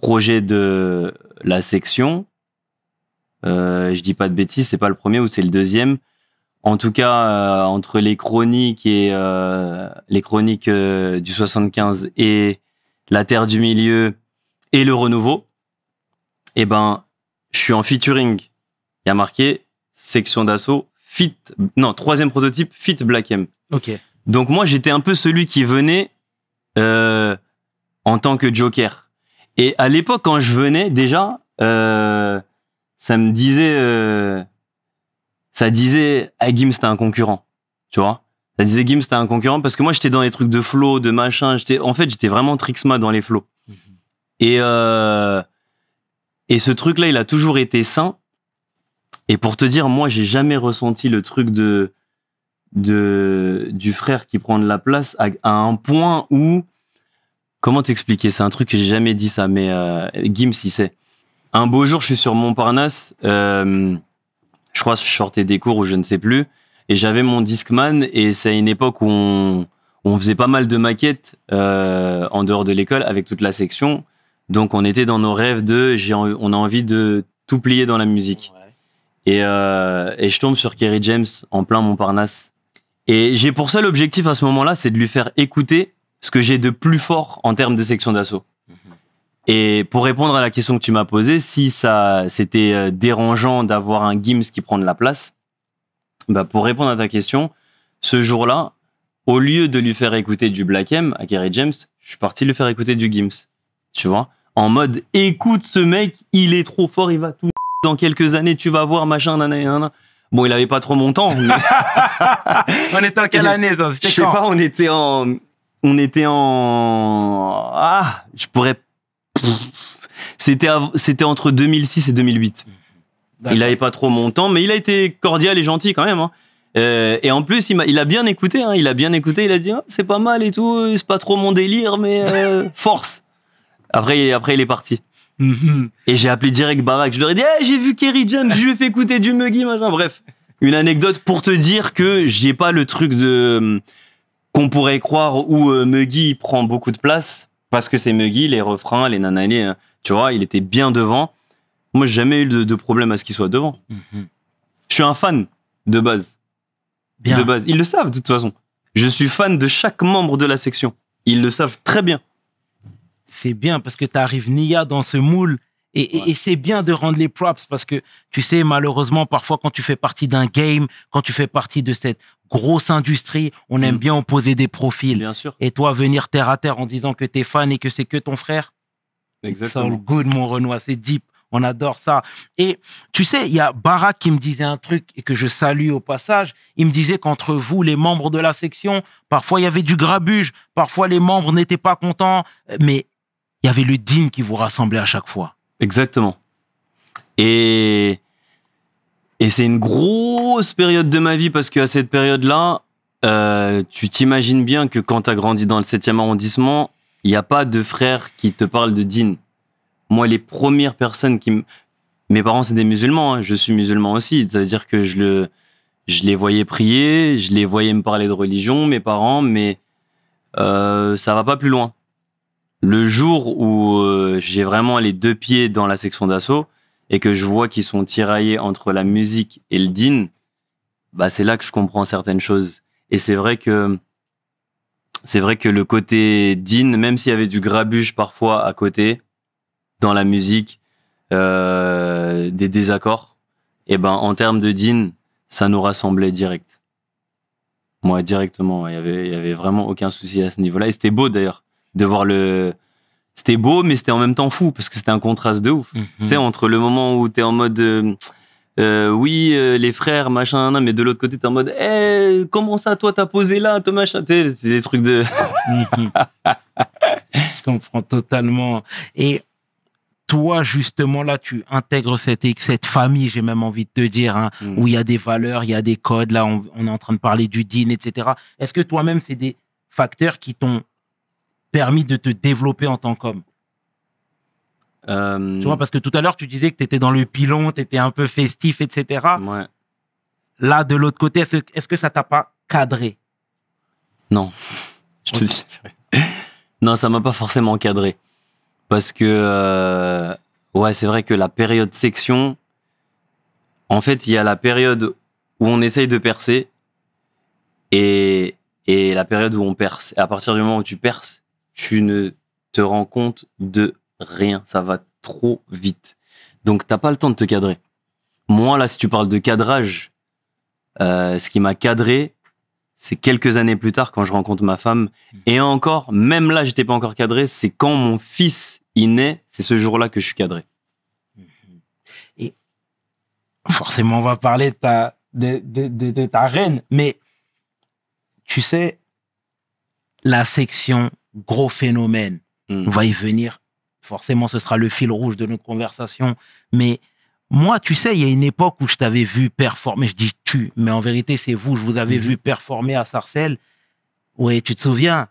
projet de la section, je dis pas de bêtises, c'est pas le premier ou c'est le deuxième, en tout cas, euh, entre les chroniques et euh, les chroniques euh, du 75 et la Terre du Milieu et le Renouveau, eh ben, je suis en featuring. Il y a marqué section d'assaut fit non troisième prototype fit Black M. Ok. Donc moi j'étais un peu celui qui venait en tant que joker. Et à l'époque quand je venais déjà, ça me disait ça disait à Gims t'es un concurrent, tu vois. Ça disait Gim t'es un concurrent parce que moi j'étais dans les trucs de flow, de machin. J'étais en fait j'étais vraiment Trixma dans les flows. Mm-hmm. Et euh, et ce truc là il a toujours été sain. Et pour te dire moi j'ai jamais ressenti le truc de de du frère qui prend de la place à, un point où comment t'expliquer C'est un truc que j'ai jamais dit ça, mais gim euh, Gims il sait. Un beau jour je suis sur Montparnasse. Euh, je crois que je sortais des cours ou je ne sais plus, et j'avais mon Discman, et c'est à une époque où on, faisait pas mal de maquettes euh, en dehors de l'école avec toute la section. Donc on était dans nos rêves de on a envie de tout plier dans la musique. Et, euh, et, je tombe sur Kerry James en plein Montparnasse. Et j'ai pour ça l'objectif à ce moment-là, c'est de lui faire écouter ce que j'ai de plus fort en termes de section d'assaut. Et pour répondre à la question que tu m'as posée, si ça c'était euh, dérangeant d'avoir un Gims qui prend de la place, bah pour répondre à ta question, ce jour-là, au lieu de lui faire écouter du Black M à Kerry James, je suis parti lui faire écouter du Gims. Tu vois En mode, écoute ce mec, il est trop fort, il va tout dans quelques années, tu vas voir, machin, nanana. Bon, il avait pas trop mon temps. on était en quelle année, ça Je sais pas, on était en... On était en... Ah, je pourrais c'était, c'était entre 2006 et 2008. Il n'avait pas trop mon temps, mais il a été cordial et gentil quand même. Hein. Euh, et en plus, il a, bien écouté. Hein. il a bien écouté. Il a dit ah, c'est pas mal et tout. Euh, c'est pas trop mon délire, mais euh, force. Après, après, il est parti. Mm-hmm. Et j'ai appelé direct Barack. Je lui ai dit eh, j'ai vu Kerry James. Je lui ai fait écouter du Muggy, machin. Bref, une anecdote pour te dire que j'ai pas le truc de qu'on pourrait croire où Muggy prend beaucoup de place parce que c'est Muggy, les refrains, les nanani, euh, tu vois, il était bien devant. Moi, j'ai jamais eu de, problème à ce qu'il soit devant. Mhm. Je suis un fan de base. De base. Ils le savent, de toute façon. Je suis fan de chaque membre de la section. Ils le savent très bien. C'est bien parce que tu arrives Nia dans ce moule. et c'est bien de rendre les props parce que tu sais, malheureusement, parfois, quand tu fais partie d'un game, quand tu fais partie de cette grosse industrie, on aime mm. bien poser des profils. Bien sûr. Et toi, venir terre à terre en disant que t'es fan et que c'est que ton frère. Exactement. le good, mon Renoir, c'est deep. On adore ça. Et tu sais, il y a Barak qui me disait un truc et que je salue au passage. Il me disait qu'entre vous, les membres de la section, parfois il y avait du grabuge, parfois les membres n'étaient pas contents, mais il y avait le digne qui vous rassemblait à chaque fois. Exactement. Et et c'est une grosse période de ma vie parce qu'à cette période-là, euh, tu t'imagines bien que quand tu as grandi dans le 7e arrondissement, il n'y a pas de frère qui te parle de dînes. Moi, les premières personnes qui... Mes parents, c'est des musulmans, hein. je suis musulman aussi. C'est-à-dire que je, le... je les voyais prier, je les voyais me parler de religion, mes parents, mais euh, ça va pas plus loin. Le jour où euh, j'ai vraiment les deux pieds dans la section d'assaut, et que je vois qu'ils sont tiraillés entre la musique et le din, bah c'est là que je comprends certaines choses. Et c'est vrai que c'est vrai que le côté din, même s'il y avait du grabuge parfois à côté dans la musique, euh, des désaccords, et eh ben en termes de din, ça nous rassemblait direct. Moi directement, il y avait il y avait vraiment aucun souci à ce niveau-là. Et c'était beau d'ailleurs de voir le c'était beau, mais c'était en même temps fou parce que c'était un contraste de ouf. Mhm. Tu sais, entre le moment où tu es en mode euh, euh, oui, euh, les frères, machin, mais de l'autre côté, es en mode, eh, comment ça, toi, t'as posé là, toi, machin, c'est des trucs de. Je comprends totalement. Et toi, justement, là, tu intègres cette, cette famille, j'ai même envie de te dire, hein, mm. où il y a des valeurs, il y a des codes, là, on, est en train de parler du DIN, etc. Est-ce que toi-même, c'est des facteurs qui t'ont permis de te développer en tant qu'homme euh, Tu vois, parce que tout à l'heure, tu disais que tu étais dans le pilon, tu étais un peu festif, etc. Ouais. Là, de l'autre côté, est-ce que, est que ça t'a pas cadré Non. Je te dis. non, ça m'a pas forcément cadré. Parce que, euh, ouais, c'est vrai que la période section, en fait, il y a la période où on essaye de percer et, et la période où on perce. à partir du moment où tu perces, tu ne te rends compte de rien. Ça va trop vite. Donc, tu n'as pas le temps de te cadrer. Moi, là, si tu parles de cadrage, euh, ce qui m'a cadré, c'est quelques années plus tard quand je rencontre ma femme. Mm. Et encore, même là, j'étais pas encore cadré. C'est quand mon fils y naît, c'est ce jour-là que je suis cadré. Mm-hmm. Et forcément, on va parler de ta reine, mais tu sais, la section gros phénomène. Hmm. On va y venir. Forcément, ce sera le fil rouge de notre conversation. Mais moi, tu sais, il y a une époque où je t'avais vu performer. Je dis tu, mais en vérité, c'est vous. Je vous avais hmm. vu performer à Sarcelles. Oui, tu te souviens.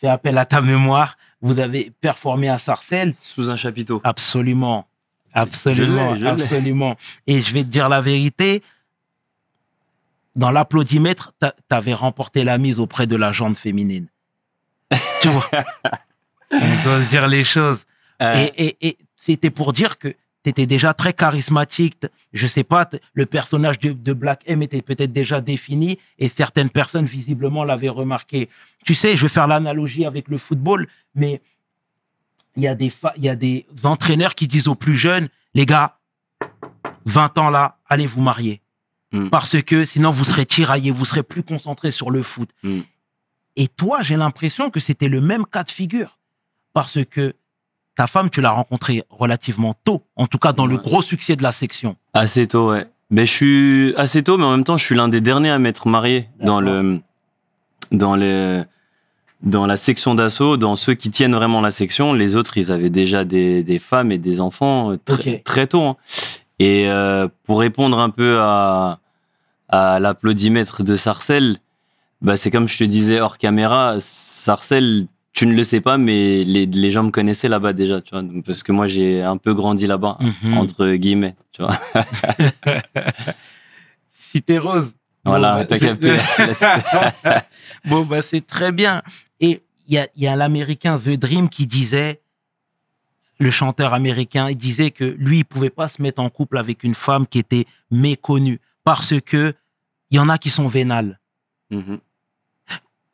Fais appel à ta mémoire. Vous avez performé à Sarcelles. Sous un chapiteau. Absolument. Absolument. absolument. Et je vais te dire la vérité dans l'applaudimètre, tu avais remporté la mise auprès de la jante féminine. tu vois. On doit se dire les choses. Euh. Et, c'était pour dire que tu étais déjà très charismatique. Je sais pas, le personnage de, Black M était peut-être déjà défini et certaines personnes visiblement l'avaient remarqué. Tu sais, je vais faire l'analogie avec le football, mais il y, a des y a des entraîneurs qui disent aux plus jeunes, les gars, 20 ans là, allez vous marier. Mm. Parce que sinon vous serez tiraillés, vous serez plus concentrés sur le foot. Mm. Et toi, j'ai l'impression que c'était le même cas de figure. Parce que ta femme, tu l'as rencontrée relativement tôt, en tout cas dans le gros succès de la section. Assez tôt, ouais. Mais je suis assez tôt, mais en même temps, je suis l'un des derniers à m'être marié dans le dans le dans la section d'assaut, dans ceux qui tiennent vraiment la section. Les autres, ils avaient déjà des, femmes et des enfants euh, très, tôt. Hein. Et euh, pour répondre un peu à, à l'applaudimètre de Sarcelles, bah, c'est comme je te disais hors caméra, sarcelle tu ne le sais pas, mais les, les gens me connaissaient là-bas déjà, tu vois, parce que moi j'ai un peu grandi là-bas, mhm. entre guillemets, tu vois. Cité Rose. Voilà, bon, bah, t'as capté. bon, bah, c'est très bien. Et il y a, y a l'américain The Dream qui disait, le chanteur américain, il disait que lui, il pouvait pas se mettre en couple avec une femme qui était méconnue parce que il y en a qui sont vénales. -hmm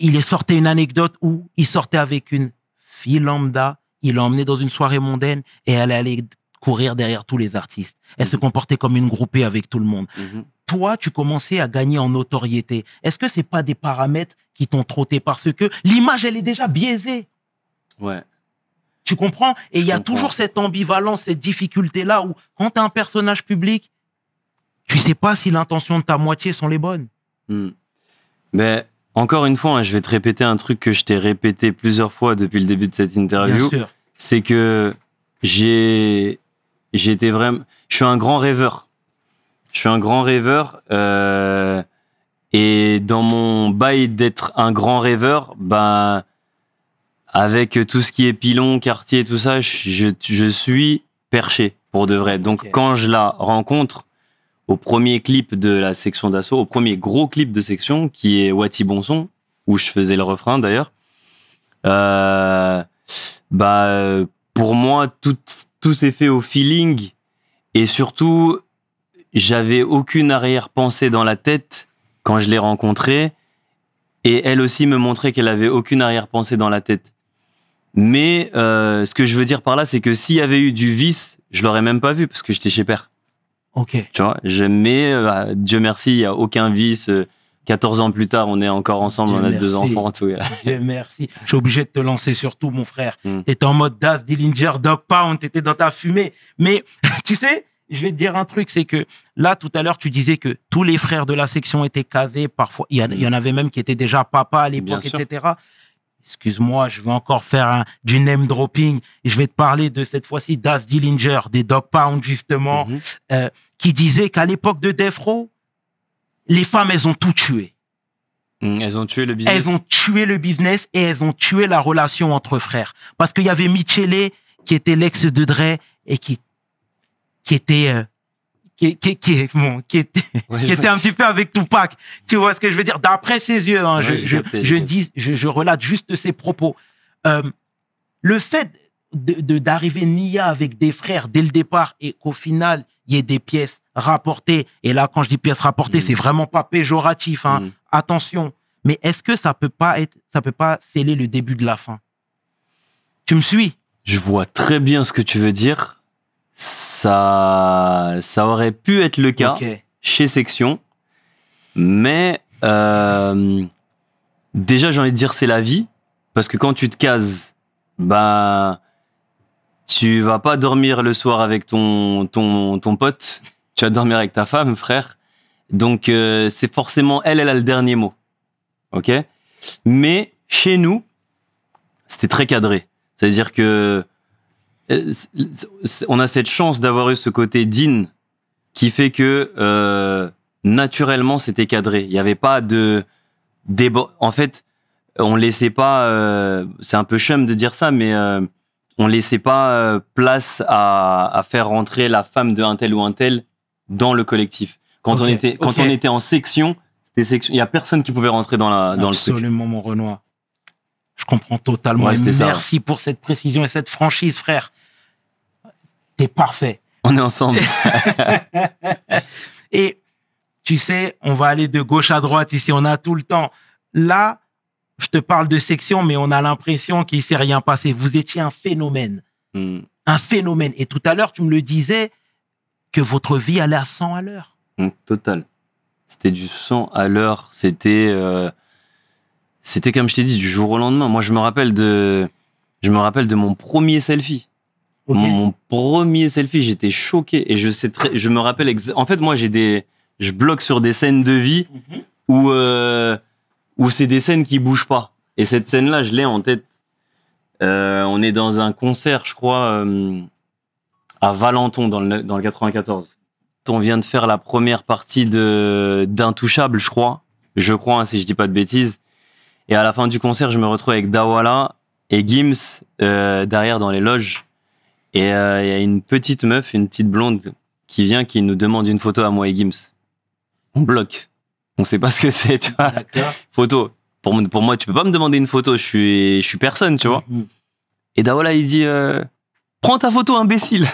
il est sortait une anecdote où il sortait avec une fille lambda, il l'a emmenée dans une soirée mondaine et elle allait courir derrière tous les artistes. Elle se mhm. comportait comme une groupée avec tout le monde. Mhm. Toi, tu commençais à gagner en notoriété. Est-ce que c'est pas des paramètres qui t'ont trotté parce que l'image, elle est déjà biaisée. Ouais. Tu comprends Et il y a toujours cette ambivalence, cette difficulté-là où quand tu es un personnage public, tu sais pas si l'intention de ta moitié sont les bonnes. Hmm. Mais encore une fois, hein, je vais te répéter un truc que je t'ai répété plusieurs fois depuis le début de cette interview. C'est que j'ai, j'étais vraiment, je suis un grand rêveur. Je suis un grand rêveur. Euh, et dans mon bail d'être un grand rêveur, ben, avec tout ce qui est pilon, quartier, tout ça, je, suis perché pour de vrai. Donc quand je la rencontre, au premier clip de la section d'assaut, au premier gros clip de section qui est Wati Bonson, où je faisais le refrain d'ailleurs. Euh, bah, pour moi, tout, s'est fait au feeling et surtout, j'avais aucune arrière-pensée dans la tête quand je l'ai rencontrée et elle aussi me montrait qu'elle avait aucune arrière-pensée dans la tête. Mais euh, ce que je veux dire par là, c'est que s'il y avait eu du vice, je l'aurais même pas vu parce que j'étais chez père. Ok. Tu vois, je mets, euh, bah, Dieu merci, il n'y a aucun vice. 14 euh, ans plus tard, on est encore ensemble, on a deux enfants. Tout. Dieu merci. Je suis obligé de te lancer sur tout, mon frère. tu hmm. T'étais en mode Dave Dillinger, Dog Pound, t'étais dans ta fumée. Mais tu sais, je vais te dire un truc, c'est que là, tout à l'heure, tu disais que tous les frères de la section étaient cavés. Parfois, il y, en avait même qui étaient déjà papa à l'époque, etc excuse-moi, je vais encore faire un, du name dropping. Je vais te parler de cette fois-ci d'Az Dillinger, des Dog Pound justement, mhm. euh, qui disait qu'à l'époque de Defro, les femmes, elles ont tout tué. Mm, elles ont tué le business. Elles ont tué le business et elles ont tué la relation entre frères. Parce qu'il y avait Michele, qui était l'ex de Dre et qui, qui était euh, qui, qui, qui, qui, était, un petit peu avec Tupac. Tu vois ce que je veux dire D'après ses yeux, hein, je, je, dis, je, je, relate juste ses propos. Euh, le fait de d'arriver Nia avec des frères dès le départ et qu'au final, il y ait des pièces rapportées, et là, quand je dis pièces rapportées, mm. c'est vraiment pas péjoratif, hein. mm. attention. Mais est-ce que ça peut pas être, ça peut pas sceller le début de la fin Tu me suis Je vois très bien ce que tu veux dire ça, ça aurait pu être le cas chez Section, mais euh, déjà j'ai envie de dire c'est la vie, parce que quand tu te cases, bah tu vas pas dormir le soir avec ton, ton, ton pote, tu vas dormir avec ta femme, frère. Donc euh, c'est forcément elle, elle a le dernier mot, ok Mais chez nous, c'était très cadré, c'est-à-dire que euh, on a cette chance d'avoir eu ce côté digne qui fait que euh, naturellement c'était cadré. Il n'y avait pas de débord. En fait, on laissait pas. Euh, c'est un peu chum de dire ça, mais on on laissait pas place à, faire rentrer la femme de un tel ou un tel dans le collectif. Quand on était quand on était en section, Il y a personne qui pouvait rentrer dans la dans le truc. Absolument, mon Renoir. Je comprends totalement. merci pour cette précision et cette franchise, frère parfait. On est ensemble. et tu sais, on va aller de gauche à droite ici, on a tout le temps. Là, je te parle de section, mais on a l'impression qu'il s'est rien passé. Vous étiez un phénomène. Hmm. Un phénomène. Et tout à l'heure, tu me le disais, que votre vie allait à 100 à l'heure. Hmm, total. C'était du 100 à l'heure. C'était, euh, c'était comme je t'ai dit, du jour au lendemain. Moi, je me rappelle de, je me rappelle de mon premier selfie. Mon, premier selfie, j'étais choqué et je sais très, je me rappelle en fait moi j'ai des je bloque sur des scènes de vie mhm. où euh, où c'est des scènes qui bougent pas et cette scène là je l'ai en tête. Euh, on est dans un concert je crois euh, à Valenton dans le dans 94. On vient de faire la première partie de d'Intouchable je crois je crois hein, si je dis pas de bêtises et à la fin du concert je me retrouve avec Dawala et Gims derrière dans les loges et euh, il y a une petite meuf, une petite blonde qui vient, qui nous demande une photo à moi et Gims. On bloque. On sait pas ce que c'est, tu vois. Photo. Pour, pour, moi, tu peux pas me demander une photo. Je suis, je suis personne, tu vois. Mhm. Et -hmm. Et il dit, euh, prends ta photo, imbécile.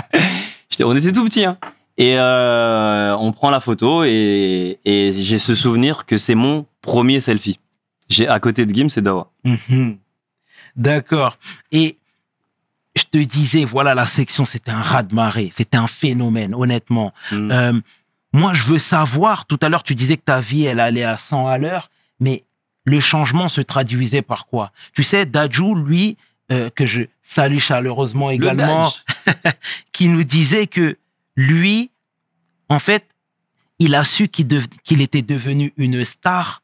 on était tout petits, hein. Et euh, on prend la photo et, j'ai ce souvenir que c'est mon premier selfie. J'ai à côté de Gims et Dawa. Mhm. D'accord. Et je te disais, voilà, la section, c'était un raz-de-marée, c'était un phénomène, honnêtement. Mm. Euh, moi, je veux savoir, tout à l'heure, tu disais que ta vie, elle allait à 100 à l'heure, mais le changement se traduisait par quoi Tu sais, Dajou, lui, euh, que je salue chaleureusement également, qui nous disait que lui, en fait, il a su qu'il était devenu une star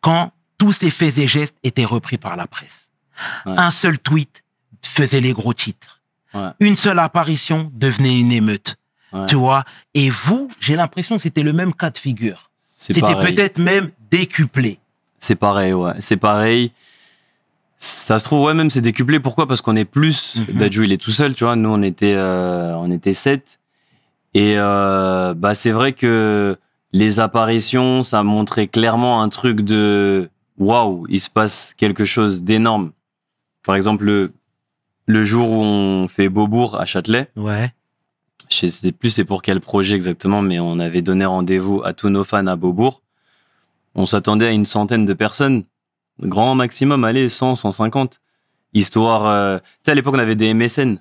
quand tous ses faits et gestes étaient repris par la presse. Un seul tweet, faisait les gros titres. Une seule apparition devenait une émeute. Tu vois Et vous, j'ai l'impression que c'était le même cas de figure. C'était peut-être même décuplé. C'est pareil, ouais. C'est pareil. Ça se trouve, ouais, même c'est décuplé. Pourquoi Parce qu'on est plus. Mm il est tout seul, tu vois. Nous, on était, euh, on était sept. Et euh, bah, c'est vrai que les apparitions, ça montrait clairement un truc de waouh, il se passe quelque chose d'énorme. Par exemple, le le jour où on fait Beaubourg à Châtelet. Ouais. Je sais plus c'est pour quel projet exactement, mais on avait donné rendez-vous à tous nos fans à Beaubourg. On s'attendait à une centaine de personnes. Grand maximum, allez, 100, 150. Histoire. Euh, tu sais, à l'époque, on avait des MSN. Mhm.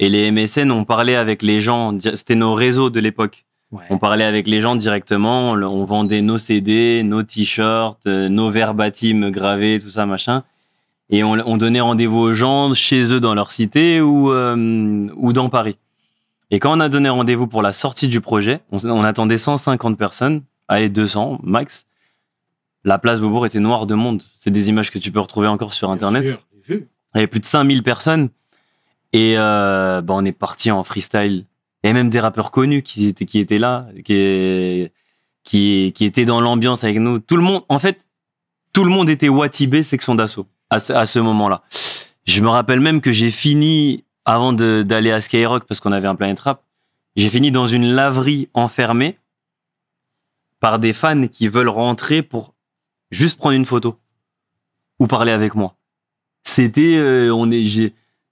Et les MSN, on parlait avec les gens. C'était nos réseaux de l'époque. On parlait avec les gens directement. On vendait nos CD, nos t-shirts, euh, nos verbatims gravés, tout ça, machin et on, on donnait rendez-vous aux gens chez eux dans leur cité ou, euh, ou dans Paris. Et quand on a donné rendez-vous pour la sortie du projet, on, attendait 150 personnes, allez 200 max. La place Beaubourg était noire de monde. C'est des images que tu peux retrouver encore sur Internet. il y avait plus de 5000 personnes. Et euh, bah on est parti en freestyle. Et même des rappeurs connus qui étaient, qui étaient là, qui, qui, qui étaient dans l'ambiance avec nous. Tout le monde, en fait, tout le monde était Watibé, section d'assaut à ce, moment-là. Je me rappelle même que j'ai fini, avant d'aller à Skyrock, parce qu'on avait un Planet trap. j'ai fini dans une laverie enfermée par des fans qui veulent rentrer pour juste prendre une photo ou parler avec moi. C'était, euh, on est,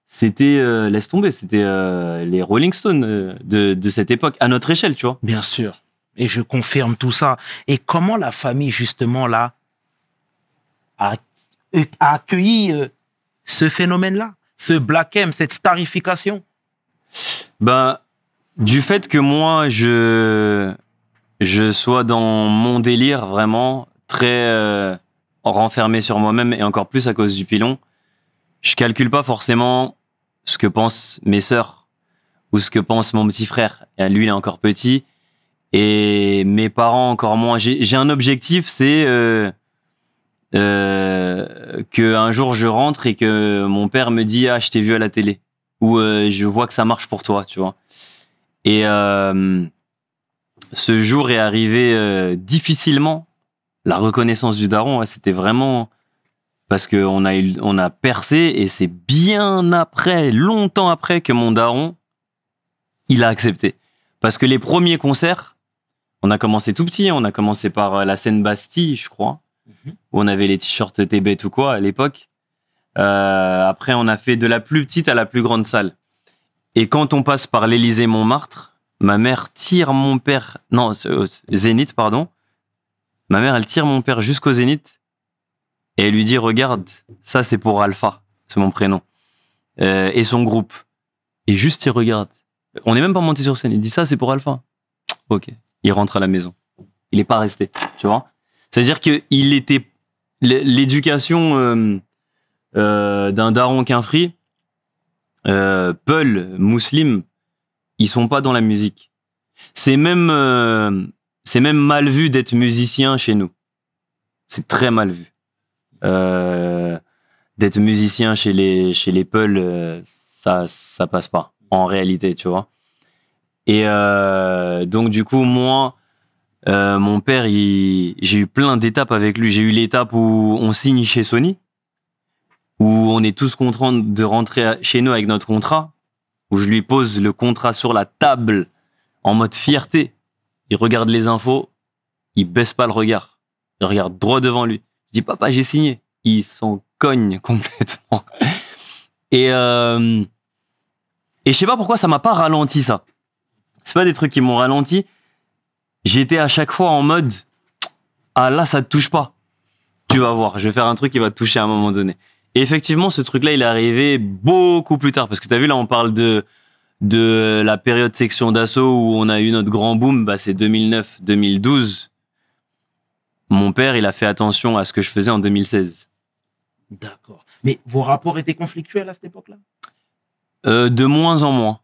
c'était, euh, laisse tomber, c'était euh, les Rolling Stones de, de cette époque, à notre échelle, tu vois. Bien sûr. Et je confirme tout ça. Et comment la famille, justement, là, a a accueilli ce phénomène-là, ce black M, cette starification Ben, du fait que moi, je, je sois dans mon délire vraiment très euh, renfermé sur moi-même et encore plus à cause du pilon, je calcule pas forcément ce que pensent mes sœurs ou ce que pense mon petit frère. lui, il est encore petit et mes parents encore moins. J'ai un objectif, c'est euh, euh, que un jour je rentre et que mon père me dit ah je t'ai vu à la télé ou euh, je vois que ça marche pour toi, tu vois. Et euh, ce jour est arrivé difficilement. La reconnaissance du daron, c'était vraiment parce qu'on a, on a percé et c'est bien après, longtemps après que mon daron, il a accepté. Parce que les premiers concerts, on a commencé tout petit, on a commencé par la scène Bastille, je crois où on avait les t-shirts T-Bet ou quoi à l'époque. Euh, après, on a fait de la plus petite à la plus grande salle. Et quand on passe par l'Élysée Montmartre, ma mère tire mon père, non, euh, Zénith, pardon. Ma mère, elle tire mon père jusqu'au Zénith et elle lui dit Regarde, ça c'est pour Alpha, c'est mon prénom, euh, et son groupe. Et juste, il regarde. On n'est même pas monté sur scène. Il dit Ça c'est pour Alpha. Ok. Il rentre à la maison. Il n'est pas resté, tu vois. C'est-à-dire qu'il était. L'éducation euh, euh, d'un daron qu'un euh, Peul, Muslim, ils sont pas dans la musique. C'est même, c'est même mal vu d'être musicien chez nous. C'est très mal vu. d'être musicien chez les, chez les ça, ça passe pas, en réalité, tu vois. Et donc, du coup, moi euh, mon père, il... j'ai eu plein d'étapes avec lui. J'ai eu l'étape où on signe chez Sony, où on est tous contents de rentrer chez nous avec notre contrat, où je lui pose le contrat sur la table en mode fierté. Il regarde les infos, il baisse pas le regard. Il regarde droit devant lui. Je dis papa, j'ai signé. Il s'en cogne complètement. Et euh... et je sais pas pourquoi ça m'a pas ralenti ça. C'est pas des trucs qui m'ont ralenti j'étais à chaque fois en mode ah là ça te touche pas tu vas voir je vais faire un truc qui va te toucher à un moment donné et effectivement ce truc là il est arrivé beaucoup plus tard parce que tu as vu là on parle de de la période section d'assaut où on a eu notre grand boom bah c'est 2009 2012 mon père il a fait attention à ce que je faisais en 2016 d'accord mais vos rapports étaient conflictuels à cette époque là euh, de moins en moins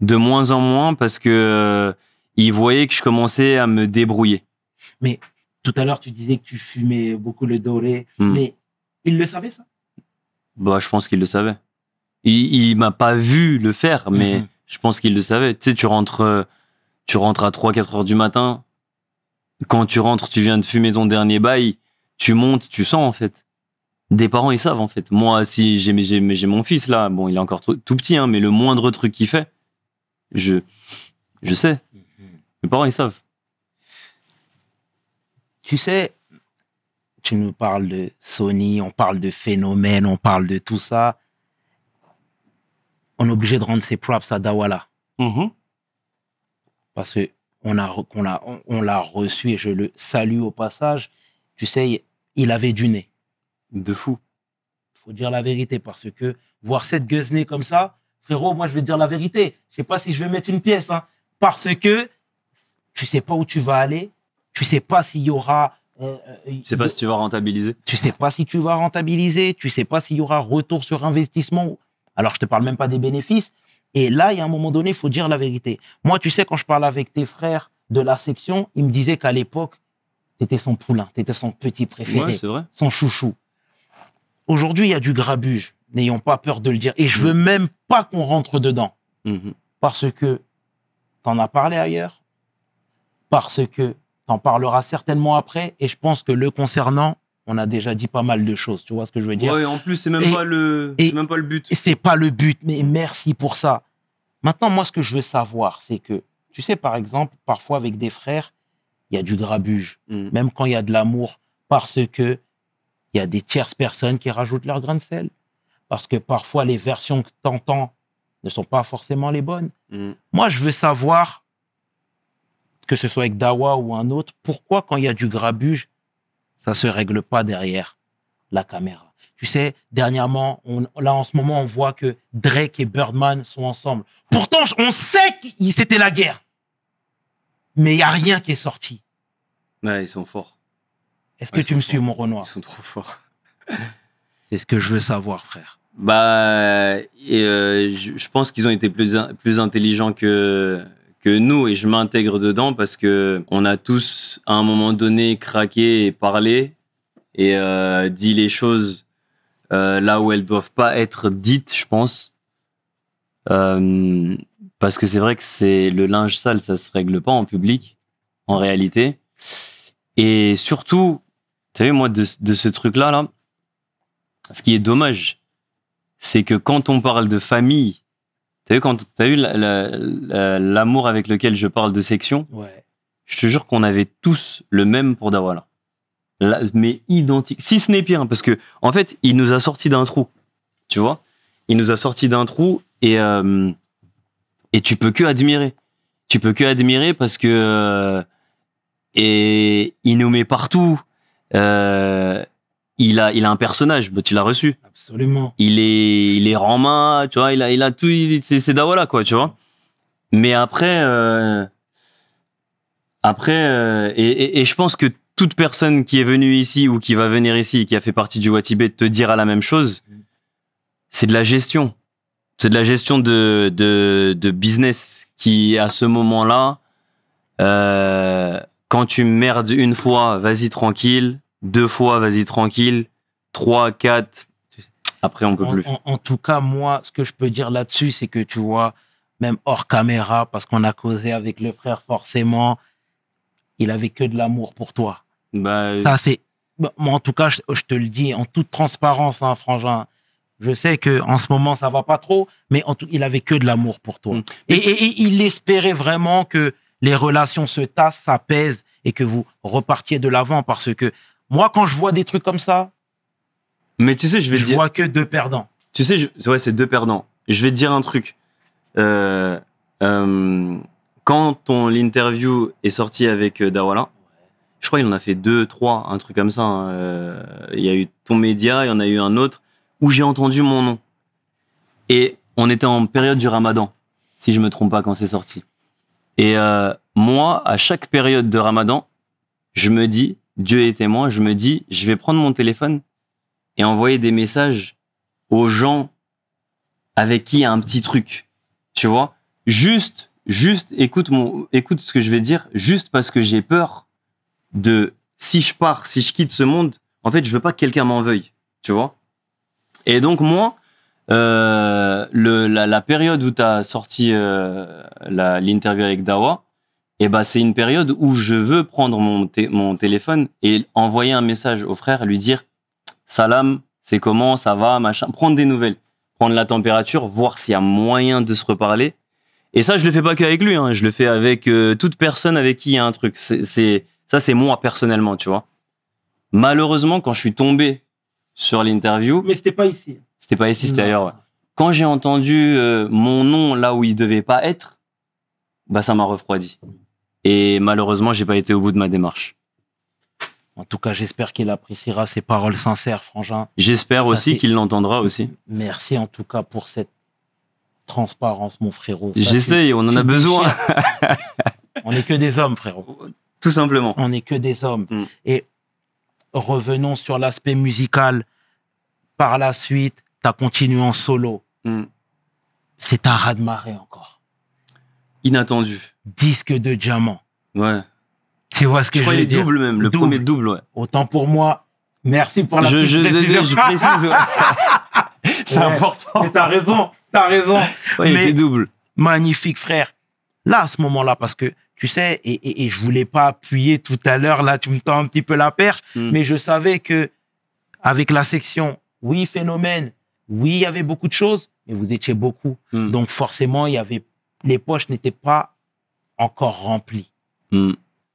de moins en moins parce que euh, il voyait que je commençais à me débrouiller. Mais tout à l'heure, tu disais que tu fumais beaucoup le doré, hmm. mais il le savait, ça Bah, je pense qu'il le savait. Il, il m'a pas vu le faire, mais mhm. je pense qu'il le savait. Tu sais, tu rentres, euh, tu rentres à 3-4 heures du matin. Quand tu rentres, tu viens de fumer ton dernier bail, tu montes, tu sens en fait. Des parents, ils savent en fait. Moi, si j'ai mon fils là, bon, il est encore tout, tout petit, hein, mais le moindre truc qu'il fait, je, je sais parents, ils savent. Tu sais, tu nous parles de Sony, on parle de phénomène, on parle de tout ça. On est obligé de rendre ses props à Dawala. Mm-hmm. Parce que on a, on l'a reçu et je le salue au passage. Tu sais, il avait du nez. De fou. Faut dire la vérité parce que voir cette gueuse nez comme ça, frérot, moi je vais dire la vérité. Je sais pas si je vais mettre une pièce, hein. parce que tu sais pas où tu vas aller, tu sais pas s'il y aura. Euh, tu euh, sais pas si tu vas rentabiliser. Tu sais pas si tu vas rentabiliser, tu sais pas s'il y aura retour sur investissement. Alors je te parle même pas des bénéfices. Et là, il y a un moment donné, il faut dire la vérité. Moi, tu sais, quand je parle avec tes frères de la section, ils me disaient qu'à l'époque, étais son poulain, étais son petit préféré, vrai. son chouchou. Aujourd'hui, il y a du grabuge. N'ayons pas peur de le dire. Et je veux mm. même pas qu'on rentre dedans. Mm-hmm. Parce que t'en as parlé ailleurs, parce que t'en parleras certainement après, et je pense que le concernant, on a déjà dit pas mal de choses. Tu vois ce que je veux dire Oui, en plus, c'est même pas le, c'est même pas le but. C'est pas le but, mais merci pour ça. Maintenant, moi, ce que je veux savoir, c'est que, tu sais, par exemple, parfois avec des frères, il y a du grabuge, mm. même quand il y a de l'amour, parce que il y a des tierces personnes qui rajoutent leur grain de sel, parce que parfois les versions que entends ne sont pas forcément les bonnes. Mm. Moi, je veux savoir que ce soit avec Dawa ou un autre, pourquoi quand il y a du grabuge, ça se règle pas derrière la caméra Tu sais, dernièrement, là en ce moment, on voit que Drake et Birdman sont ensemble. Pourtant, on sait que c'était la guerre, mais il y a rien qui est sorti. Mais ils sont forts. Est-ce que tu me suis, mon Renoir Ils sont trop forts. C'est ce que je veux savoir, frère. Bah, euh, je, je pense qu'ils ont été plus, plus intelligents que, que nous et je m'intègre dedans parce que on a tous à un moment donné craqué et parlé et euh, dit les choses euh, là où elles doivent pas être dites, je pense. Euh, parce que c'est vrai que c'est le linge sale, ça se règle pas en public, en réalité. Et surtout, tu sais, moi, de, de ce truc-là, là, ce qui est dommage, c'est que quand on parle de famille T'as vu quand l'amour avec lequel je parle de section Ouais. Je te jure qu'on avait tous le même pour Dawala. mais identique. Si ce n'est pire, hein, parce que en fait, il nous a sorti d'un trou. Tu vois Il nous a sorti d'un trou et euh, et tu peux que admirer. Tu peux que admirer parce que euh, et il nous met partout. Euh, il a, il a un personnage, bah, tu l'as reçu. Absolument. Il est, il est Rama, tu vois, il a, il a tout, c'est Dawala, quoi, tu vois. Mais après, euh, après, euh, et, je pense que toute personne qui est venue ici ou qui va venir ici, qui a fait partie du Watibé, te dira la même chose. C'est de la gestion. C'est de la gestion de, de, de, business qui, à ce moment-là, euh, quand tu merdes une fois, vas-y tranquille, deux fois, vas-y tranquille, trois, quatre, après on peut plus. En, tout cas, moi, ce que je peux dire là-dessus, c'est que tu vois, même hors caméra, parce qu'on a causé avec le frère forcément, il avait que de l'amour pour toi. Bah, ça c'est, bah, en tout cas, je, te le dis en toute transparence, hein, frangin. Je sais que en ce moment ça va pas trop, mais en tout, il avait que de l'amour pour toi. Mm. et, il espérait vraiment que les relations se tassent, s'apaisent et que vous repartiez de l'avant parce que moi, quand je vois des trucs comme ça, mais tu sais, je vais dire. vois que deux perdants. Tu sais, je... ouais, c'est deux perdants. Je vais te dire un truc. Euh, euh, quand ton l'interview est sortie avec euh, Dawala, je crois qu'il en a fait deux, trois, un truc comme ça. Hein. Il y a eu ton média, il y en a eu un autre où j'ai entendu mon nom. Et on était en période du Ramadan, si je me trompe pas, quand c'est sorti. Et moi, à chaque période de Ramadan, je me dis, Dieu est témoin, je me dis, je vais prendre mon téléphone et envoyer des messages aux gens avec qui il y a un petit truc. Tu vois Juste, juste, écoute, mon, écoute ce que je vais dire, juste parce que j'ai peur de, si je pars, si je quitte ce monde, en fait, je veux pas que quelqu'un m'en veuille. Tu vois Et donc, moi, euh, la, période où tu as sorti euh, l'interview avec Dawa, et eh bah ben, c'est une période où je veux prendre mon, mon téléphone et envoyer un message au frère, lui dire salam, c'est comment, ça va, machin, prendre des nouvelles, prendre la température, voir s'il y a moyen de se reparler. Et ça, je le fais pas qu'avec lui, hein, je le fais avec euh, toute personne avec qui il y a un truc. C'est ça, c'est moi personnellement, tu vois. Malheureusement, quand je suis tombé sur l'interview, mais c'était pas ici. C'était pas ici, c'était ailleurs. Quand j'ai entendu euh, mon nom là où il devait pas être, bah ça m'a refroidi. Et malheureusement, j'ai pas été au bout de ma démarche. En tout cas, j'espère qu'il appréciera ses paroles sincères, Frangin. J'espère aussi qu'il l'entendra aussi. Merci en tout cas pour cette transparence, mon frérot. J'essaye, on en a besoin. on n'est que des hommes, frérot. Tout simplement. On n'est que des hommes. Mm. Et revenons sur l'aspect musical. Par la suite, tu as continué en solo. Mm. C'est un raz-de-marée encore. Inattendu disque de diamant. Ouais. Tu vois ce que je, je veux dire? double même, le double. premier double, ouais. Autant pour moi. Merci pour la je, je, précision. Je, précise, C'est important. t'as raison, t'as raison. mais il double. Magnifique, frère. Là, à ce moment-là, parce que, tu sais, et, et, et je voulais pas appuyer tout à l'heure, là, tu me tends un petit peu la perche, hmm. mais je savais que, avec la section, oui, phénomène, oui, il y avait beaucoup de choses, mais vous étiez beaucoup. Hmm. Donc, forcément, il y avait, les poches n'étaient pas encore rempli. Hmm.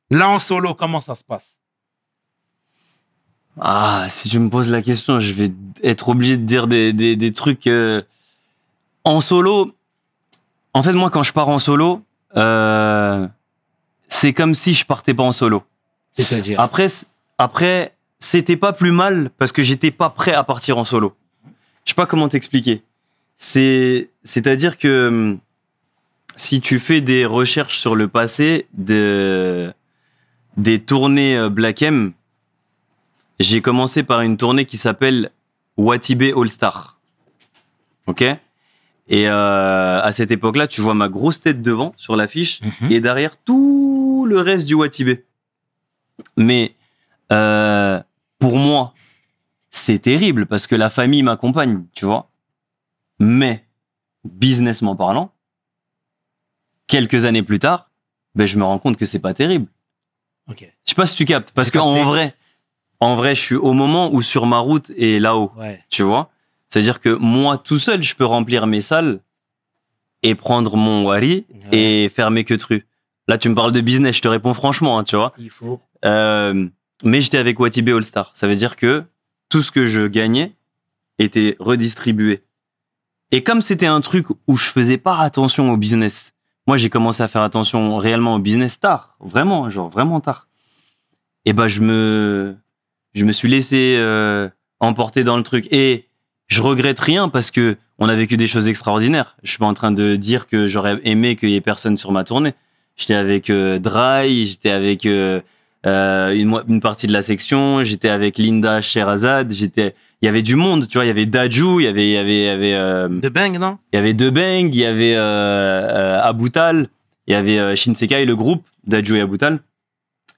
Là, en solo, comment ça se passe Ah, si tu me poses la question, je vais être obligé de dire des, trucs. Euh, en solo, en fait, moi, quand je pars en solo, euh, c'est comme si je partais pas en solo. C'est-à-dire Après, après c'était pas plus mal parce que j'étais pas prêt à partir en solo. Je sais pas comment t'expliquer. C'est, c'est-à-dire que si tu fais des recherches sur le passé de, des tournées euh, Black M, j'ai commencé par une tournée qui s'appelle Watibé All Star. Ok Et euh, à cette époque-là, tu vois ma grosse tête devant sur l'affiche mhm. et derrière tout le reste du Watibé. Mais euh, pour moi, c'est terrible parce que la famille m'accompagne, tu vois. Mais, businessment parlant, quelques années plus tard, ben, je me rends compte que c'est pas terrible. Ok. Je sais pas si tu captes, parce qu'en vrai, en vrai, je suis au moment où sur ma route et là-haut. Tu vois C'est-à-dire que moi, tout seul, je peux remplir mes salles et prendre mon wari et faire mes trucs Là, tu me parles de business, je te réponds franchement, hein, tu vois. Il faut. Euh, mais j'étais avec Watibé All Star. Ça veut dire que tout ce que je gagnais était redistribué. Et comme c'était un truc où je faisais pas attention au business, moi, j'ai commencé à faire attention réellement au business tard, vraiment, genre vraiment tard. Et ben, je me, je me suis laissé euh, emporter dans le truc et je regrette rien parce que on a vécu des choses extraordinaires. Je suis pas en train de dire que j'aurais aimé qu'il y ait personne sur ma tournée. J'étais avec euh, Dry, j'étais avec euh, une, une, partie de la section, j'étais avec Linda Sherazade, j'étais il y avait du monde, tu vois, il y avait Daju, il y avait, il y avait, il y avait. Euh, Bang, non Il y avait The Bang, il y avait euh, il euh, y avait euh, Shinsekai, le groupe, Daju et Abutal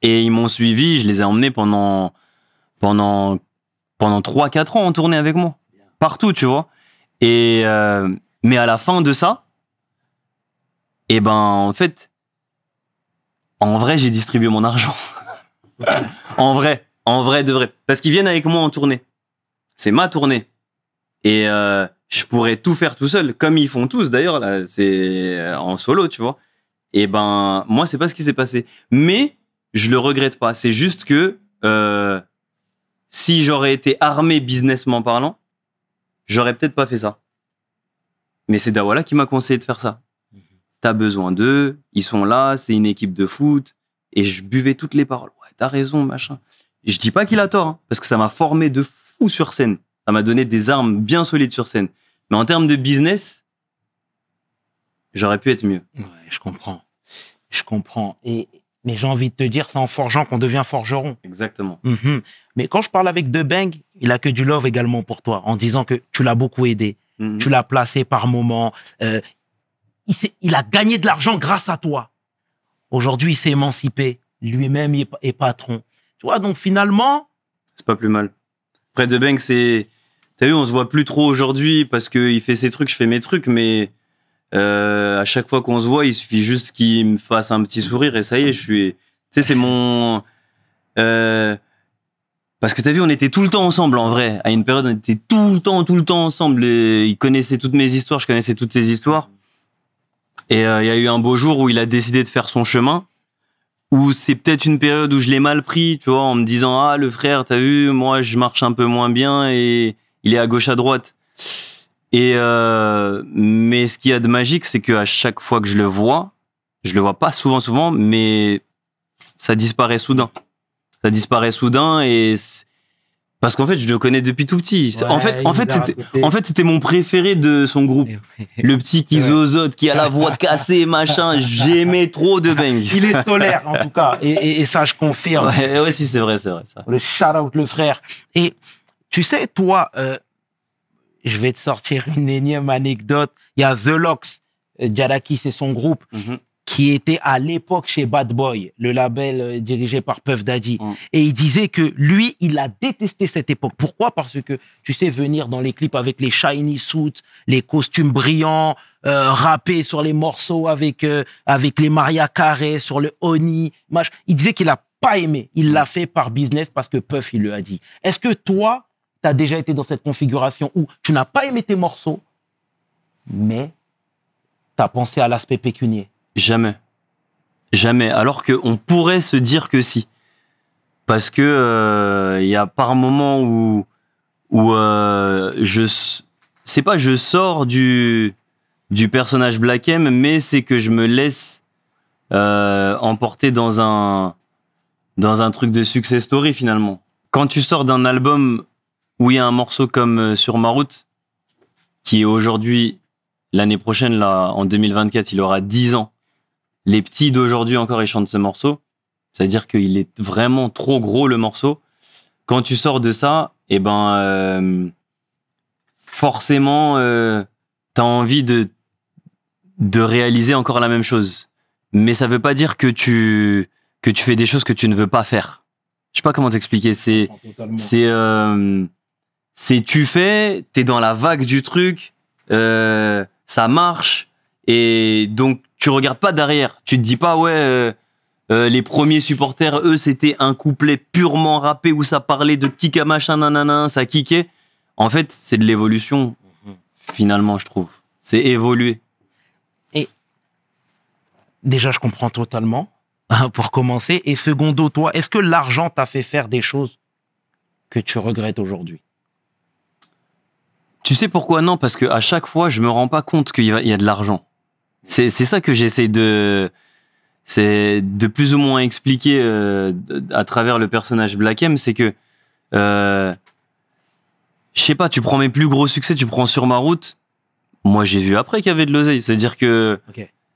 Et ils m'ont suivi, je les ai emmenés pendant, pendant, pendant 3-4 ans en tournée avec moi. Partout, tu vois. Et, euh, mais à la fin de ça, et eh ben, en fait, en vrai, j'ai distribué mon argent. en vrai, en vrai de vrai. Parce qu'ils viennent avec moi en tournée c'est ma tournée. Et euh, je pourrais tout faire tout seul, comme ils font tous d'ailleurs, là, c'est euh, en solo, tu vois. Et ben, moi, c'est pas ce qui s'est passé. Mais je le regrette pas. C'est juste que euh, si j'aurais été armé businessment parlant, j'aurais peut-être pas fait ça. Mais c'est Dawala qui m'a conseillé de faire ça. Mhm. T'as besoin d'eux, ils sont là, c'est une équipe de foot. Et je buvais toutes les paroles. Ouais, t'as raison, machin. Je dis pas qu'il a tort, hein, parce que ça m'a formé de sur scène. Ça m'a donné des armes bien solides sur scène. Mais en termes de business, j'aurais pu être mieux. je comprends. Je comprends. Et, mais j'ai envie de te dire, c'est en forgeant qu'on devient forgeron. Exactement. Mhm. Mais quand je parle avec Debeng, il a que du love également pour toi, en disant que tu l'as beaucoup aidé, mhm. tu l'as placé par moments. Euh, il, a gagné de l'argent grâce à toi. Aujourd'hui, il s'est émancipé. Lui-même est, est patron. Tu vois, donc finalement. C'est pas plus mal. Près de Beng, c'est. T'as vu, on se voit plus trop aujourd'hui parce qu'il fait ses trucs, je fais mes trucs, mais euh, à chaque fois qu'on se voit, il suffit juste qu'il me fasse un petit sourire et ça y est, je suis. Tu sais, c'est mon. Euh, parce que t'as vu, on était tout le temps ensemble en vrai. À une période, on était tout le temps, tout le temps ensemble. il connaissait toutes mes histoires, je connaissais toutes ses histoires. Et euh, il y a eu un beau jour où il a décidé de faire son chemin. Ou c'est peut-être une période où je l'ai mal pris, tu vois, en me disant ah le frère, t'as vu, moi je marche un peu moins bien et il est à gauche à droite. Et euh, mais ce qu'il y a de magique, c'est que à chaque fois que je le vois, je le vois pas souvent souvent, mais ça disparaît soudain. Ça disparaît soudain et parce qu'en fait, je le connais depuis tout petit. en fait, en fait, c'était, en fait, c'était mon préféré de son groupe. Le petit Kizozote qui a la voix cassée, machin. J'aimais trop de Bang. Il est solaire, en tout cas. Et, ça, je confirme. Ouais, si, c'est vrai, c'est vrai. Le shout out, le frère. Et tu sais, toi, euh, je vais te sortir une énième anecdote. Il y a The Locks. Euh, Jadaki, c'est son groupe. Mm-hmm qui était à l'époque chez Bad Boy, le label euh, dirigé par Puff Daddy. Mm. Et il disait que lui, il a détesté cette époque. Pourquoi Parce que, tu sais, venir dans les clips avec les shiny suits, les costumes brillants, euh, rapper sur les morceaux avec, euh, avec les Maria Carré, sur le Oni, mach. il disait qu'il a pas aimé. Il l'a fait par business parce que Puff, il le a dit. Est-ce que toi, tu as déjà été dans cette configuration où tu n'as pas aimé tes morceaux, mais tu as pensé à l'aspect pécunier Jamais. Jamais. Alors qu'on pourrait se dire que si. Parce que il euh, y a par moments où, où euh, je. C'est pas je sors du, du personnage Black M, mais c'est que je me laisse euh, emporter dans un, dans un truc de success story finalement. Quand tu sors d'un album où il y a un morceau comme euh, Sur ma route, qui est aujourd'hui, l'année prochaine, là, en 2024, il aura 10 ans les petits d'aujourd'hui encore, ils chantent ce morceau. C'est-à-dire qu'il est vraiment trop gros le morceau. Quand tu sors de ça, et eh ben, euh, forcément, euh, tu as envie de, de réaliser encore la même chose. Mais ça veut pas dire que tu, que tu fais des choses que tu ne veux pas faire. Je sais pas comment t'expliquer. C'est, c'est, euh, c'est tu fais, t'es dans la vague du truc, euh, ça marche, et donc, tu regardes pas derrière. Tu te dis pas, ouais, euh, euh, les premiers supporters, eux, c'était un couplet purement rappé où ça parlait de kika à machin, nanana, ça kickait. En fait, c'est de l'évolution, finalement, je trouve. C'est évolué. Et déjà, je comprends totalement, hein, pour commencer. Et secondo, toi, est-ce que l'argent t'a fait faire des choses que tu regrettes aujourd'hui Tu sais pourquoi non Parce qu'à chaque fois, je me rends pas compte qu'il y a de l'argent. C'est ça que j'essaie de c'est de plus ou moins expliquer euh, à travers le personnage Black M, c'est que euh, je sais pas, tu prends mes plus gros succès, tu prends sur ma route. Moi, j'ai vu après qu'il y avait de l'oseille, c'est-à-dire que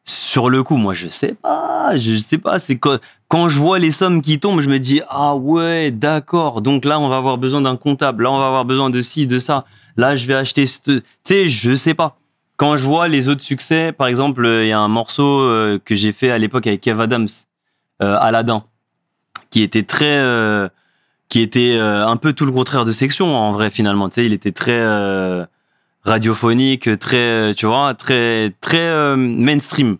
sur le coup, moi, je sais pas, je sais pas. C'est quand, quand je vois les sommes qui tombent, je me dis ah ouais, d'accord. Donc là, on va avoir besoin d'un comptable. Là, on va avoir besoin de ci, de ça. Là, je vais acheter. Tu sais, je sais pas quand je vois les autres succès, par exemple, euh, il y a un morceau euh, que j'ai fait à l'époque avec Kev Adams, euh, Aladdin, qui était très, qui était un peu tout le contraire de Section en vrai finalement. Tu sais, il était très radiophonique, très, tu vois, très, très mainstream.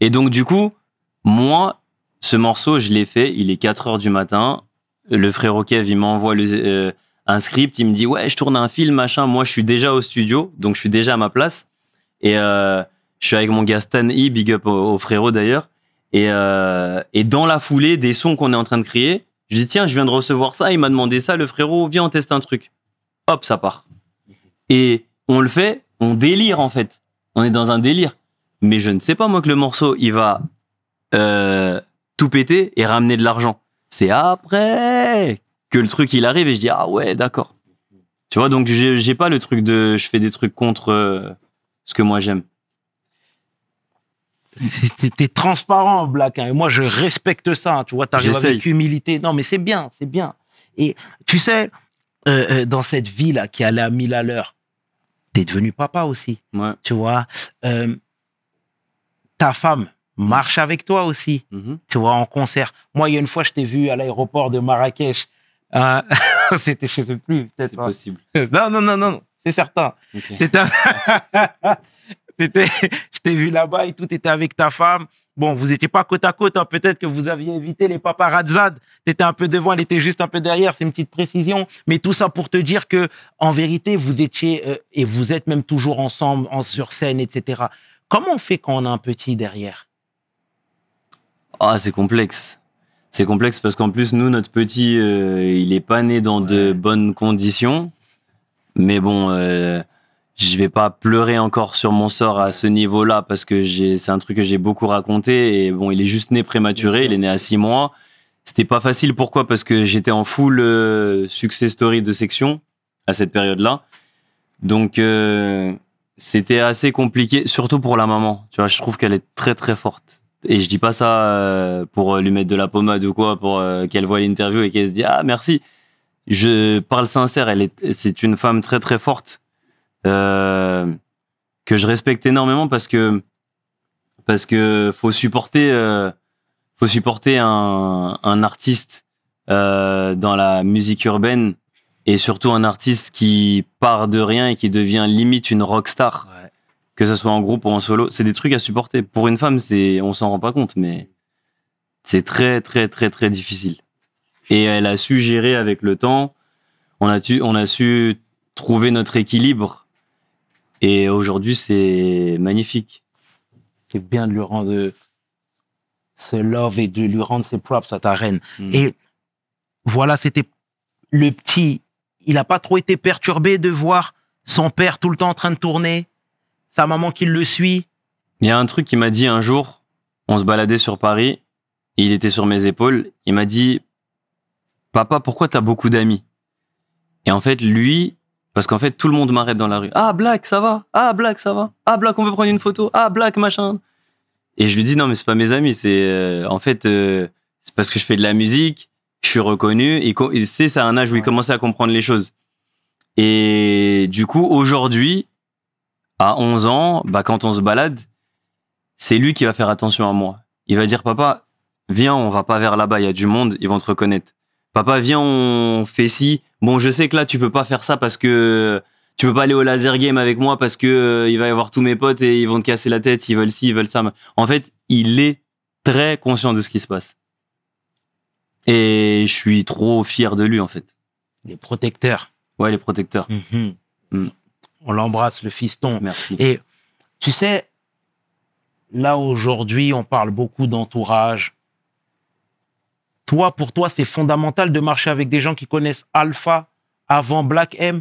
Et donc du coup, moi, ce morceau, je l'ai fait. Il est 4 heures du matin. Le frère Kev, il m'envoie un script. Il me dit ouais, je tourne un film, machin. Moi, je suis déjà au studio, donc je suis déjà à ma place et euh, je suis avec mon gars Stan E, big up au, frérot d'ailleurs. Et, euh, et dans la foulée des sons qu'on est en train de créer, je dis tiens, je viens de recevoir ça, il m'a demandé ça, le frérot, viens on teste un truc. Hop, ça part. Et on le fait, on délire en fait. On est dans un délire. Mais je ne sais pas moi que le morceau, il va euh, tout péter et ramener de l'argent. C'est après que le truc il arrive et je dis ah ouais d'accord. Tu vois donc j'ai pas le truc de je fais des trucs contre ce que moi j'aime. T'es transparent, Black. et hein. moi, je respecte ça. Hein. tu vois, t'arrives avec humilité. Non, mais c'est bien, c'est bien. Et tu sais, euh, euh, dans cette vie-là qui allait à 1000 à l'heure, t'es devenu papa aussi. Tu vois, euh, ta femme marche avec toi aussi. Mm-hmm. Tu vois, en concert. Moi, il y a une fois, je t'ai vu à l'aéroport de Marrakech. Ah, c'était, je sais plus, peut-être. C'est possible. Non, non, non, non c'est certain. je t'ai vu là-bas et tout, était avec ta femme. Bon, vous n'étiez pas côte à côte, hein. peut-être que vous aviez évité les paparazzades. Tu étais un peu devant, elle était juste un peu derrière, c'est une petite précision. Mais tout ça pour te dire que, en vérité, vous étiez euh, et vous êtes même toujours ensemble en, sur scène, etc. Comment on fait quand on a un petit derrière Ah, c'est complexe. C'est complexe parce qu'en plus, nous, notre petit, euh, il n'est pas né dans de bonnes conditions. Mais bon, je euh, je vais pas pleurer encore sur mon sort à ce niveau-là parce que c'est un truc que j'ai beaucoup raconté. Et bon, il est juste né prématuré, il est né à six mois. C'était pas facile. Pourquoi Parce que j'étais en full euh, success story de section à cette période-là. Donc, euh, c'était assez compliqué, surtout pour la maman. Tu vois, je trouve qu'elle est très très forte. Et je dis pas ça pour lui mettre de la pommade ou quoi, pour qu'elle voit l'interview et qu'elle se dise ah merci je parle sincère, elle est, c'est une femme très très forte euh, que je respecte énormément parce que parce que faut supporter euh, faut supporter un, un artiste euh, dans la musique urbaine et surtout un artiste qui part de rien et qui devient limite une rockstar star que ce soit en groupe ou en solo c'est des trucs à supporter pour une femme c'est on s'en rend pas compte mais c'est très très très très difficile et elle a su gérer avec le temps. On a, on a su trouver notre équilibre. Et aujourd'hui, c'est magnifique. C'est bien de lui rendre ce love et de lui rendre ses propres à ta reine. Mm. Et voilà, c'était le petit. Il n'a pas trop été perturbé de voir son père tout le temps en train de tourner, sa maman qui le suit. Il y a un truc qu'il m'a dit un jour, on se baladait sur Paris, il était sur mes épaules, il m'a dit Papa, pourquoi t'as beaucoup d'amis Et en fait, lui, parce qu'en fait, tout le monde m'arrête dans la rue. Ah, Black, ça va Ah, Black, ça va Ah, Black, on peut prendre une photo Ah, Black, machin. Et je lui dis, non, mais c'est pas mes amis, c'est. Euh, en fait, euh, c'est parce que je fais de la musique, je suis reconnu. Et, sait c'est à un âge où il commençait à comprendre les choses. Et du coup, aujourd'hui, à 11 ans, bah, quand on se balade, c'est lui qui va faire attention à moi. Il va dire, papa, viens, on va pas vers là-bas, il y a du monde, ils vont te reconnaître. Papa, viens, on fait ci. Bon, je sais que là, tu peux pas faire ça parce que tu peux pas aller au laser game avec moi parce que euh, il va y avoir tous mes potes et ils vont te casser la tête, ils veulent ci, ils veulent ça. En fait, il est très conscient de ce qui se passe. Et je suis trop fier de lui, en fait. Les protecteurs. Ouais, les protecteurs. Mhm. Mm. On l'embrasse, le fiston. Merci. Et tu sais, là aujourd'hui, on parle beaucoup d'entourage, toi, pour toi, c'est fondamental de marcher avec des gens qui connaissent Alpha avant Black M.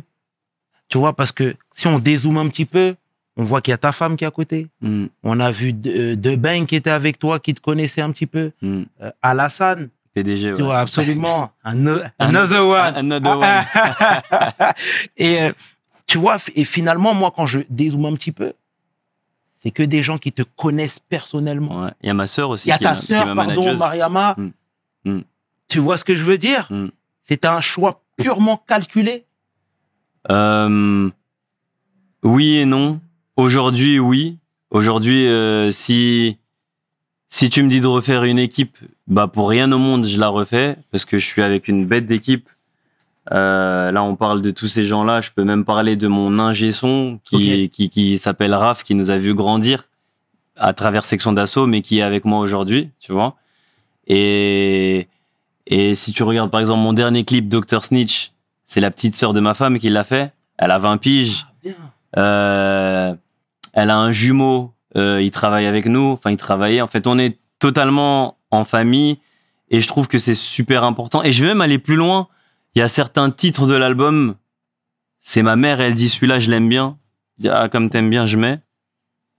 Tu vois, parce que si on dézoome un petit peu, on voit qu'il y a ta femme qui est à côté. Mm. On a vu De, euh, qui était avec toi, qui te connaissait un petit peu. Mm. Euh, Alassane. PDG. Tu vois, absolument. another, one. Another one. et euh, tu vois, et finalement, moi, quand je dézoome un petit peu, c'est que des gens qui te connaissent personnellement. Il y a ma sœur aussi. Il y a ta sœur, pardon, Mariama, mm. Hmm. Tu vois ce que je veux dire hmm. C'est un choix purement calculé euh, Oui et non. Aujourd'hui, oui. Aujourd'hui, euh, si si tu me dis de refaire une équipe, bah pour rien au monde, je la refais parce que je suis avec une bête d'équipe. Euh, là, on parle de tous ces gens-là. Je peux même parler de mon ingé son qui, qui, qui s'appelle Raph, qui nous a vu grandir à travers section d'assaut, mais qui est avec moi aujourd'hui, tu vois. Et, et si tu regardes par exemple mon dernier clip, Dr. Snitch, c'est la petite sœur de ma femme qui l'a fait. Elle a 20 piges. Ah, euh, elle a un jumeau. Euh, il travaille avec nous. Enfin, il travaillait. En fait, on est totalement en famille. Et je trouve que c'est super important. Et je vais même aller plus loin. Il y a certains titres de l'album. C'est ma mère, elle dit celui-là, je l'aime bien. Ah, comme t'aimes bien, je mets.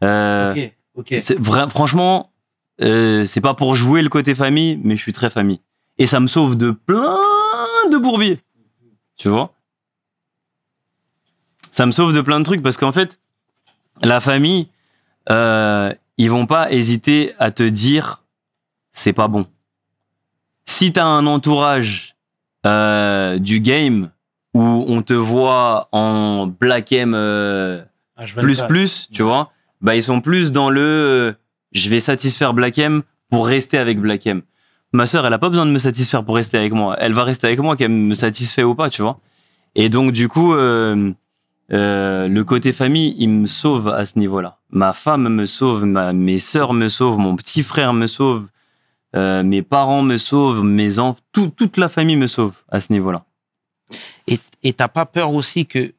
Euh, ok, franchement, euh, c'est pas pour jouer le côté famille, mais je suis très famille. Et ça me sauve de plein de bourbiers. Tu vois Ça me sauve de plein de trucs parce qu'en fait, la famille, euh, ils vont pas hésiter à te dire c'est pas bon. Si t'as un entourage euh, du game où on te voit en black M plus plus, tu vois, bah ils sont plus dans le je vais satisfaire Black M pour rester avec Black M. Ma sœur, elle a pas besoin de me satisfaire pour rester avec moi. Elle va rester avec moi, qu'elle me satisfait ou pas, tu vois. Et donc, du coup, euh, euh, le côté famille, il me sauve à ce niveau-là. Ma femme me sauve, ma, mes sœurs me sauvent, mon petit frère me sauve, euh, mes parents me sauvent, mes enfants, toute la famille me sauve à ce niveau-là. Et t'as pas peur aussi que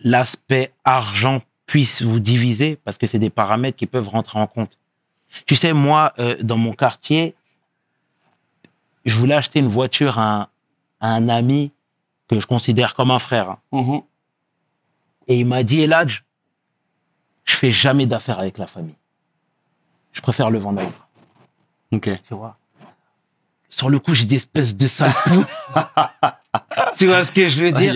l'aspect argent puisse vous diviser parce que c'est des paramètres qui peuvent rentrer en compte. Tu sais, moi, euh, dans mon quartier, je voulais acheter une voiture à un, ami que je considère comme un frère. Mm-hmm. Et il m'a dit, Eladj, je fais jamais d'affaires avec la famille. Je préfère le vendre Ok. Tu vois Sur le coup, j'ai des espèces de sales tu vois ce que je veux dire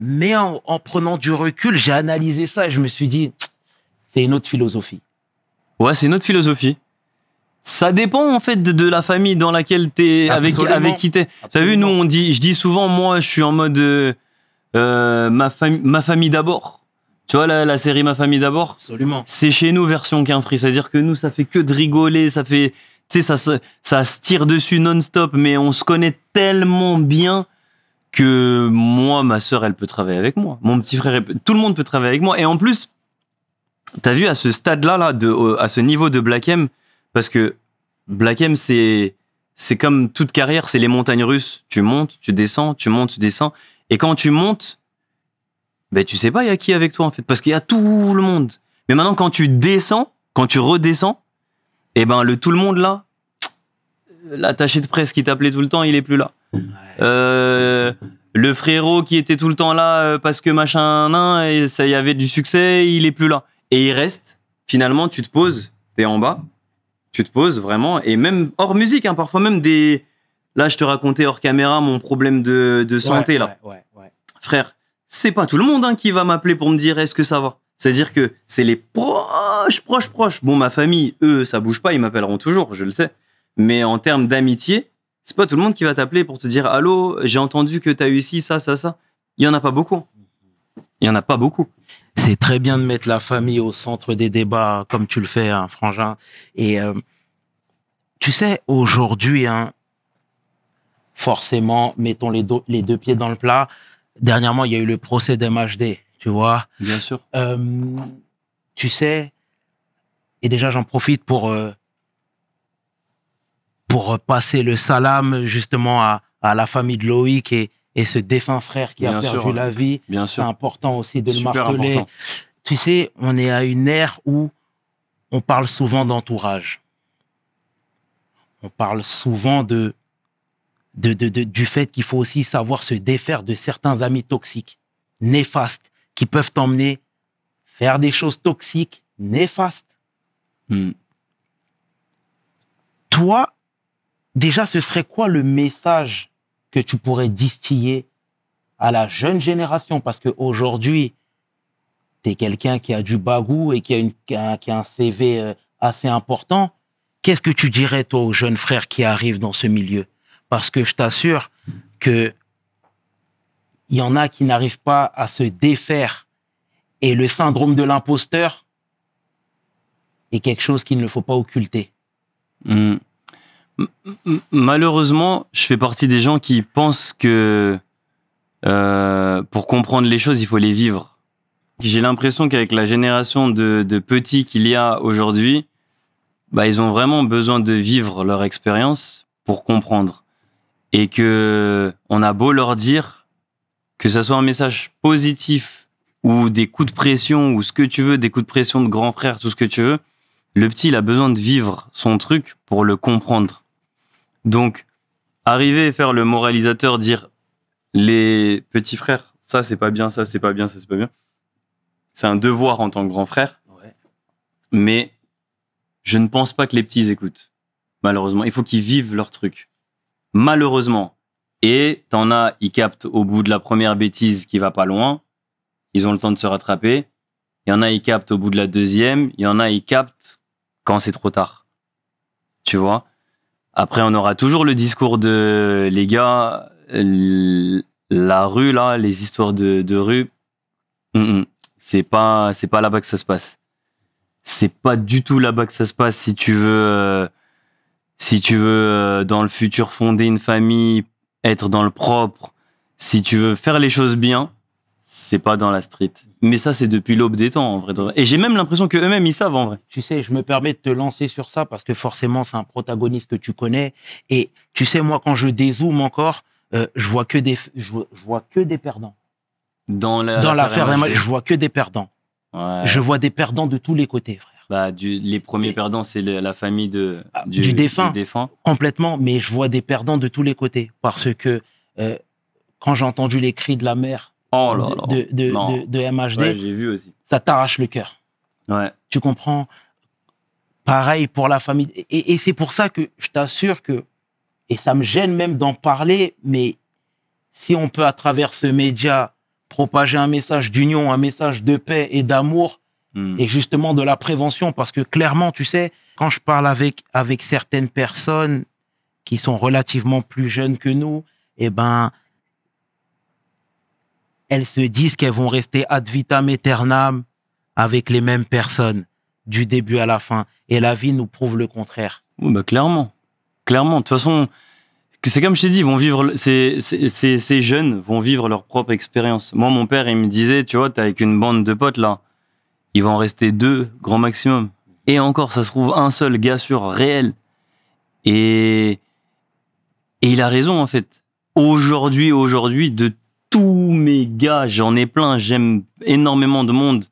mais en, prenant du recul, j'ai analysé ça et je me suis dit, c'est une autre philosophie. Ouais, c'est une autre philosophie. Ça dépend en fait de, la famille dans laquelle t'es, avec, avec qui Tu as vu, nous on dit, je dis souvent, moi je suis en mode euh, euh, ma, ma famille d'abord. Tu vois la, série Ma famille d'abord Absolument. C'est chez nous version qu'un c'est-à-dire que nous ça fait que de rigoler, ça fait, tu ça se, ça se tire dessus non-stop, mais on se connaît tellement bien que moi, ma sœur, elle peut travailler avec moi. Mon petit frère, tout le monde peut travailler avec moi. Et en plus, t'as vu à ce stade-là, là, de, à ce niveau de Black M, parce que Black M, c'est c'est comme toute carrière, c'est les montagnes russes. Tu montes, tu descends, tu montes, tu descends. Et quand tu montes, ben tu sais pas il y a qui avec toi en fait, parce qu'il y a tout le monde. Mais maintenant quand tu descends, quand tu redescends, et eh ben le tout le monde là, l'attaché de presse qui t'appelait tout le temps, il est plus là. Euh, le frérot qui était tout le temps là euh, parce que machin, et ça y avait du succès, il est plus là. Et il reste. Finalement, tu te poses, t'es en bas, tu te poses vraiment. Et même hors musique, hein, parfois même des. Là, je te racontais hors caméra mon problème de, de santé là. Frère, c'est pas tout le monde hein, qui va m'appeler pour me dire est-ce que ça va. C'est-à-dire que c'est les proches, proches, proches. Bon, ma famille, eux, ça bouge pas, ils m'appelleront toujours, je le sais. Mais en termes d'amitié, c'est pas tout le monde qui va t'appeler pour te dire Allô, j'ai entendu que tu as eu ci, ça, ça, ça. Il y en a pas beaucoup. Il y en a pas beaucoup. C'est très bien de mettre la famille au centre des débats, comme tu le fais, hein, Frangin. Et euh, tu sais, aujourd'hui, hein, forcément, mettons les, les, deux pieds dans le plat. Dernièrement, il y a eu le procès d'MHD, tu vois. Bien sûr. Euh, tu sais, et déjà j'en profite pour euh, pour passer le salam justement à, à la famille de Loïc et, et ce défunt frère qui a perdu la vie. Bien C'est important aussi de le marteler. Tu sais, on est à une ère où on parle souvent d'entourage. On parle souvent de, de, de, du fait qu'il faut aussi savoir se défaire de certains amis toxiques, néfastes, qui peuvent t'emmener faire des choses toxiques, néfastes. Hmm. Toi, Déjà, ce serait quoi le message que tu pourrais distiller à la jeune génération Parce qu'aujourd'hui, tu es quelqu'un qui a du bagou et qui a, une, qui a, un CV euh, assez important. Qu'est-ce que tu dirais, toi, aux jeunes frères qui arrivent dans ce milieu Parce que je t'assure que il y en a qui n'arrivent pas à se défaire. Et le syndrome de l'imposteur est quelque chose qu'il ne faut pas occulter. Mm. Malheureusement, je fais partie des gens qui pensent que euh, pour comprendre les choses, il faut les vivre. J'ai l'impression qu'avec la génération de, petits qu'il y a aujourd'hui, bah, ils ont vraiment besoin de vivre leur expérience pour comprendre. Et que on a beau leur dire, que ça soit un message positif ou des coups de pression ou ce que tu veux, des coups de pression de grand frère, tout ce que tu veux, le petit, il a besoin de vivre son truc pour le comprendre. Donc, arriver et faire le moralisateur, dire les petits frères, ça c'est pas bien, ça c'est pas bien, ça c'est pas bien, c'est un devoir en tant que grand frère. Mais je ne pense pas que les petits écoutent. Malheureusement, il faut qu'ils vivent leur truc. Malheureusement. Et t'en as, ils captent au bout de la première bêtise qui va pas loin. Ils ont le temps de se rattraper. Il y en a, ils captent au bout de la deuxième. Il y en a, ils captent quand c'est trop tard. Tu vois après, on aura toujours le discours de les gars, la rue là, les histoires de, rue. Mm, mm. C'est pas c'est pas là-bas que ça se passe. C'est pas du tout là-bas que ça se passe si tu veux euh, si tu veux euh, dans le futur fonder une famille, être dans le propre, si tu veux faire les choses bien, c'est pas dans la street. Mais ça, c'est depuis l'aube des temps, en vrai. Et j'ai même l'impression qu'eux-mêmes, ils savent, en vrai. Tu sais, je me permets de te lancer sur ça parce que forcément, c'est un protagoniste que tu connais. Et tu sais, moi, quand je dézoome encore, euh, je vois que des, je vois, que des perdants. Dans la, dans l'affaire je vois que des perdants. Je vois des perdants de tous les côtés, frère. Bah, les premiers perdants, c'est la famille de, ah, du, défunt, du, défunt, Complètement, mais je vois des perdants de tous les côtés parce que euh, quand j'ai entendu les cris de la mère Oh de, de, de, MHD, vu aussi. ça t'arrache le cœur. Tu comprends Pareil pour la famille. Et, c'est pour ça que je t'assure que, et ça me gêne même d'en parler, mais si on peut à travers ce média propager un message d'union, un message de paix et d'amour, hmm. et justement de la prévention, parce que clairement, tu sais, quand je parle avec, avec certaines personnes qui sont relativement plus jeunes que nous, eh ben, elles se disent qu'elles vont rester ad vitam aeternam avec les mêmes personnes du début à la fin. Et la vie nous prouve le contraire. Bah, clairement. Clairement. De toute façon, c'est comme je t'ai dit, vont vivre, ces, jeunes vont vivre leur propre expérience. Moi, mon père, il me disait, tu vois, t'es avec une bande de potes là, il va en rester deux, grand maximum. Et encore, ça se trouve un seul gars sur réel. Et, et il a raison, en fait. Aujourd'hui, aujourd'hui, de tous mes gars, j'en ai plein, j'aime énormément de monde,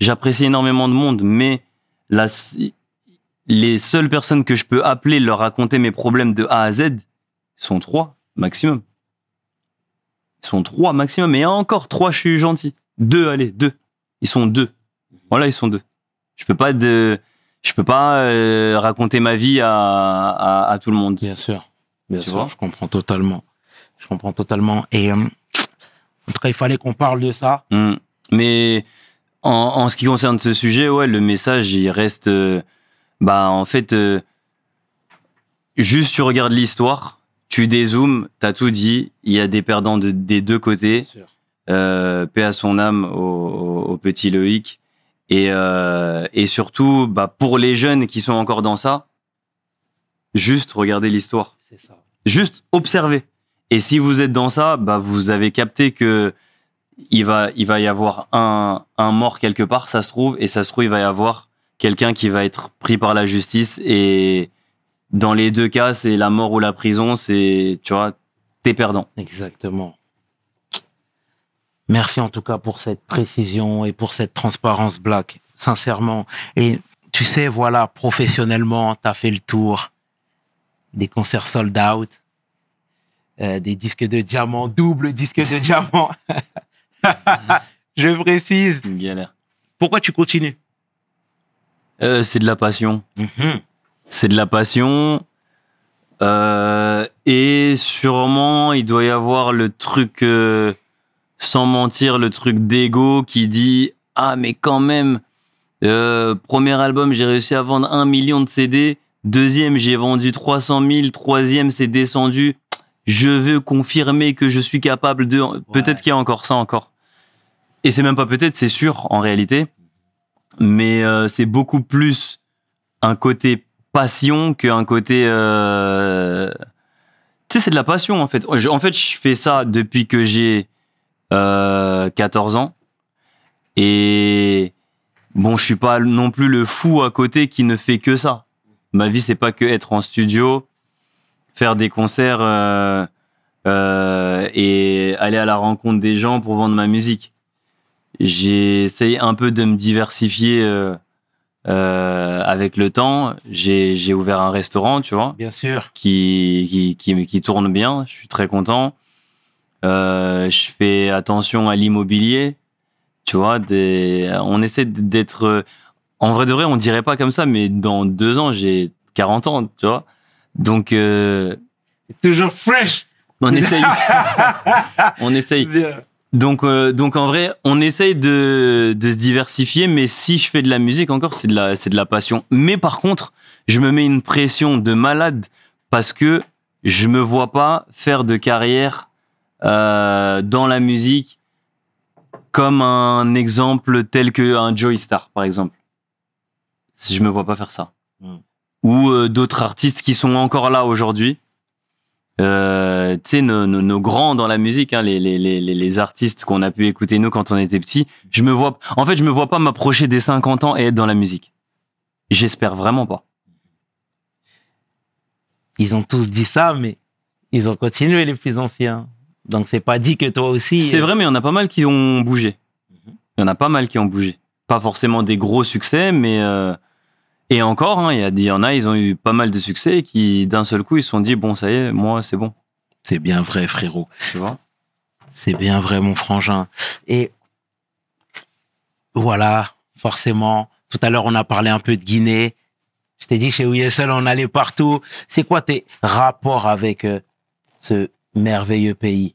j'apprécie énormément de monde, mais la, les seules personnes que je peux appeler, leur raconter mes problèmes de A à Z, sont trois maximum. Ils sont trois maximum, et encore trois, je suis gentil. Deux, allez, deux. Ils sont deux. Voilà, ils sont deux. Je peux pas de, je peux pas euh, raconter ma vie à, tout le monde. Bien sûr, bien sûr, je comprends totalement. Je comprends totalement. Et euh, il fallait qu'on parle de ça. Mm. Mais en, ce qui concerne ce sujet, ouais, le message, il reste. Euh, bah, en fait, euh, juste tu regardes l'histoire, tu dézoomes, t'as tout dit. Il y a des perdants des deux côtés. Euh, paix à son âme au, petit Loïc. Et, et surtout, bah, pour les jeunes qui sont encore dans ça, juste regarder l'histoire. Juste observer. Et si vous êtes dans ça, bah, vous avez capté que il va, il va y avoir un, un mort quelque part, ça se trouve, et ça se trouve, il va y avoir quelqu'un qui va être pris par la justice. Et dans les deux cas, c'est la mort ou la prison, c'est, tu vois, t'es perdant. Exactement. Merci en tout cas pour cette précision et pour cette transparence, Black, sincèrement. Et tu sais, voilà, professionnellement, t'as fait le tour des concerts sold out euh, des disques de diamant, double disque de diamant. je précise. Une galère. Pourquoi tu continues euh, C'est de la passion. Mhm. C'est de la passion. Euh, et sûrement, il doit y avoir le truc, sans mentir, le truc d'ego qui dit Ah, mais quand même, premier album, j'ai réussi à vendre un million de CD. Deuxième, j'ai vendu 300 000. Troisième, c'est descendu je veux confirmer que je suis capable de. Peut-être qu'il y a encore ça encore. Et c'est même pas peut-être, c'est sûr en réalité. Mais euh, c'est beaucoup plus un côté passion qu'un côté. Euh, tu sais, c'est de la passion en fait. en fait, je fais ça depuis que j'ai 14 euh, ans. Et bon, je suis pas non plus le fou à côté qui ne fait que ça. Ma vie, c'est pas que être en studio, faire des concerts euh, euh, et aller à la rencontre des gens pour vendre ma musique. J'ai essayé un peu de me diversifier euh, avec le temps. J'ai ouvert un restaurant, tu vois. Bien sûr. Qui, qui, qui, qui tourne bien. Je suis très content. je fais attention à l'immobilier. Tu vois, on essaie d'être. En vrai de vrai, on dirait pas comme ça, mais dans deux ans, j'ai 40 ans, tu vois. Donc, euh, toujours fresh. On essaye. on essaye. Donc, euh, donc en vrai, on essaye de, se diversifier, mais si je fais de la musique encore, c'est de la, c'est de la passion. Mais par contre, je me mets une pression de malade parce que je me vois pas faire de carrière euh, dans la musique comme un exemple tel que un Joy Star, par exemple. Je me vois pas faire ça ou euh, d'autres artistes qui sont encore là aujourd'hui. Euh, tu sais, nos, grands dans la musique, hein, les, artistes qu'on a pu écouter nous quand on était petits, je me vois, en fait, je me vois pas m'approcher des 50 ans et être dans la musique. J'espère vraiment pas. Ils ont tous dit ça, mais ils ont continué les plus anciens. Donc c'est pas dit que toi aussi. C'est euh, vrai, mais il y en a pas mal qui ont bougé. Mhm. Il y en a pas mal qui ont bougé. Pas forcément des gros succès, mais euh, et encore, hein, il y, y, en a, ils ont eu pas mal de succès qui, d'un seul coup, ils se sont dit bon, ça y est, moi, c'est bon. C'est bien vrai, frérot. Tu vois C'est bien vrai, mon frangin. Et voilà, forcément. Tout à l'heure, on a parlé un peu de Guinée. Je t'ai dit, chez seul on allait partout. C'est quoi tes rapports avec euh, ce merveilleux pays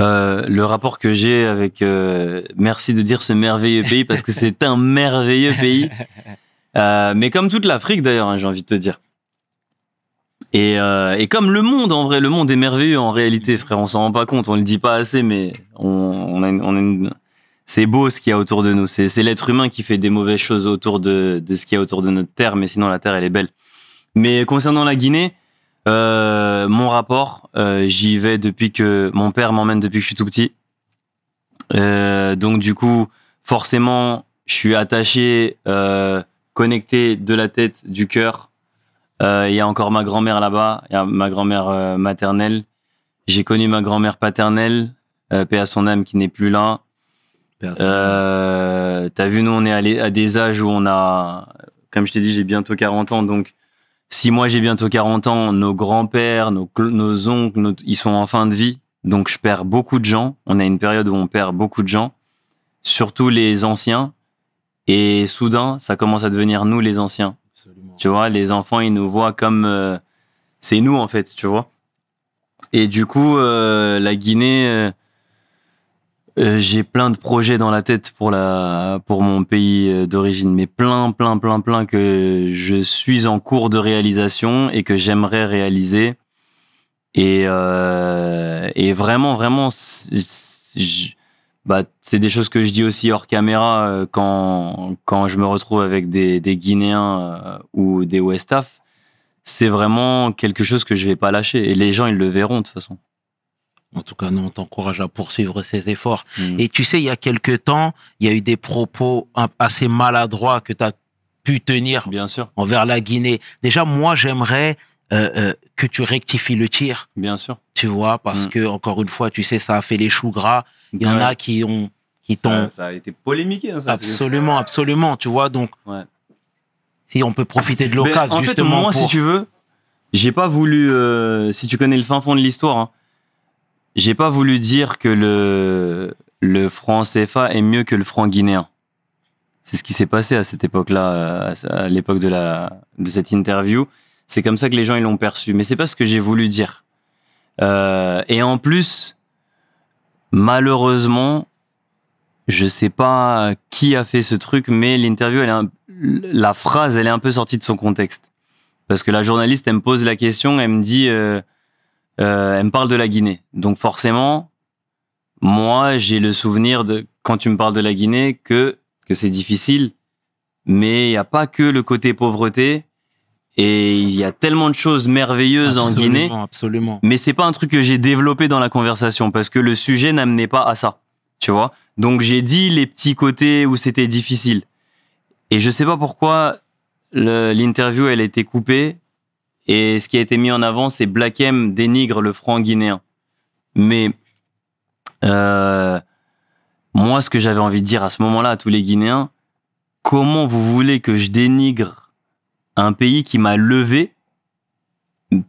euh, le rapport que j'ai avec, euh, merci de dire ce merveilleux pays parce que c'est un merveilleux pays. Euh, mais comme toute l'Afrique d'ailleurs, hein, j'ai envie de te dire. Euh, et, comme le monde, en vrai, le monde est merveilleux en réalité, frère. On s'en rend pas compte, on le dit pas assez, mais on, c'est beau ce qu'il y a autour de nous. C'est, l'être humain qui fait des mauvaises choses autour de, ce qu'il y a autour de notre terre, mais sinon la terre elle est belle. Mais concernant la Guinée, euh, mon rapport, j'y vais depuis que mon père m'emmène depuis que je suis tout petit. donc du coup, forcément, je suis attaché connecté de la tête, du cœur. Euh, il y a encore ma grand-mère là-bas, ma grand-mère euh, maternelle. J'ai connu ma grand-mère paternelle, euh, paix à son âme, qui n'est plus là. T'as vu, nous, on est allé à des âges où on a, comme je t'ai dit, j'ai bientôt 40 ans. Donc, si moi j'ai bientôt 40 ans, nos grands-pères, nos, oncles, ils sont en fin de vie. Donc, je perds beaucoup de gens. On a une période où on perd beaucoup de gens, surtout les anciens. Et soudain, ça commence à devenir nous les anciens. Tu vois, les enfants, ils nous voient comme euh, c'est nous en fait, tu vois. Et du coup, euh, la Guinée, euh, j'ai plein de projets dans la tête pour la pour mon pays d'origine, mais plein, plein, plein, plein que je suis en cours de réalisation et que j'aimerais réaliser. Et, et vraiment, vraiment, bah, c'est des choses que je dis aussi hors caméra euh, quand, quand je me retrouve avec des, Guinéens euh, ou des Westaf. C'est vraiment quelque chose que je vais pas lâcher. Et les gens, ils le verront de toute façon. En tout cas, nous, on t'encourage à poursuivre ces efforts. Mm. Et tu sais, il y a quelques temps, il y a eu des propos assez maladroits que tu as pu tenir envers la Guinée. Déjà, moi, j'aimerais euh, que tu rectifies le tir. Bien sûr. Tu vois, parce qu'encore mm. que encore une fois, tu sais, ça a fait les choux gras. Il y en a qui ont qui Ça, a été polémiqué. Hein, absolument, absolument. Tu vois, donc si on peut profiter de l'occasion justement. moi, si tu veux, j'ai pas voulu. Euh, si tu connais le fin fond de l'histoire, hein, j'ai pas voulu dire que le le franc CFA est mieux que le franc guinéen. C'est ce qui s'est passé à cette époque-là, euh, à l'époque de la de cette interview. C'est comme ça que les gens ils l'ont perçu. Mais c'est pas ce que j'ai voulu dire. Euh, et en plus, Malheureusement, je sais pas qui a fait ce truc, mais l'interview, elle est la phrase, elle est un peu sortie de son contexte. Parce que la journaliste, elle me pose la question, elle me dit, euh, euh, elle me parle de la Guinée. Donc forcément, moi, j'ai le souvenir de quand tu me parles de la Guinée que que c'est difficile, mais il n'y a pas que le côté pauvreté, et il y a tellement de choses merveilleuses en Guinée. Absolument. Mais c'est pas un truc que j'ai développé dans la conversation parce que le sujet n'amenait pas à ça. Tu vois? Donc j'ai dit les petits côtés où c'était difficile. Et je sais pas pourquoi l'interview elle a été coupée et ce qui a été mis en avant c'est Black M dénigre le franc guinéen. Mais euh, moi ce que j'avais envie de dire à ce moment-là à tous les Guinéens, comment vous voulez que je dénigre un pays qui m'a levé,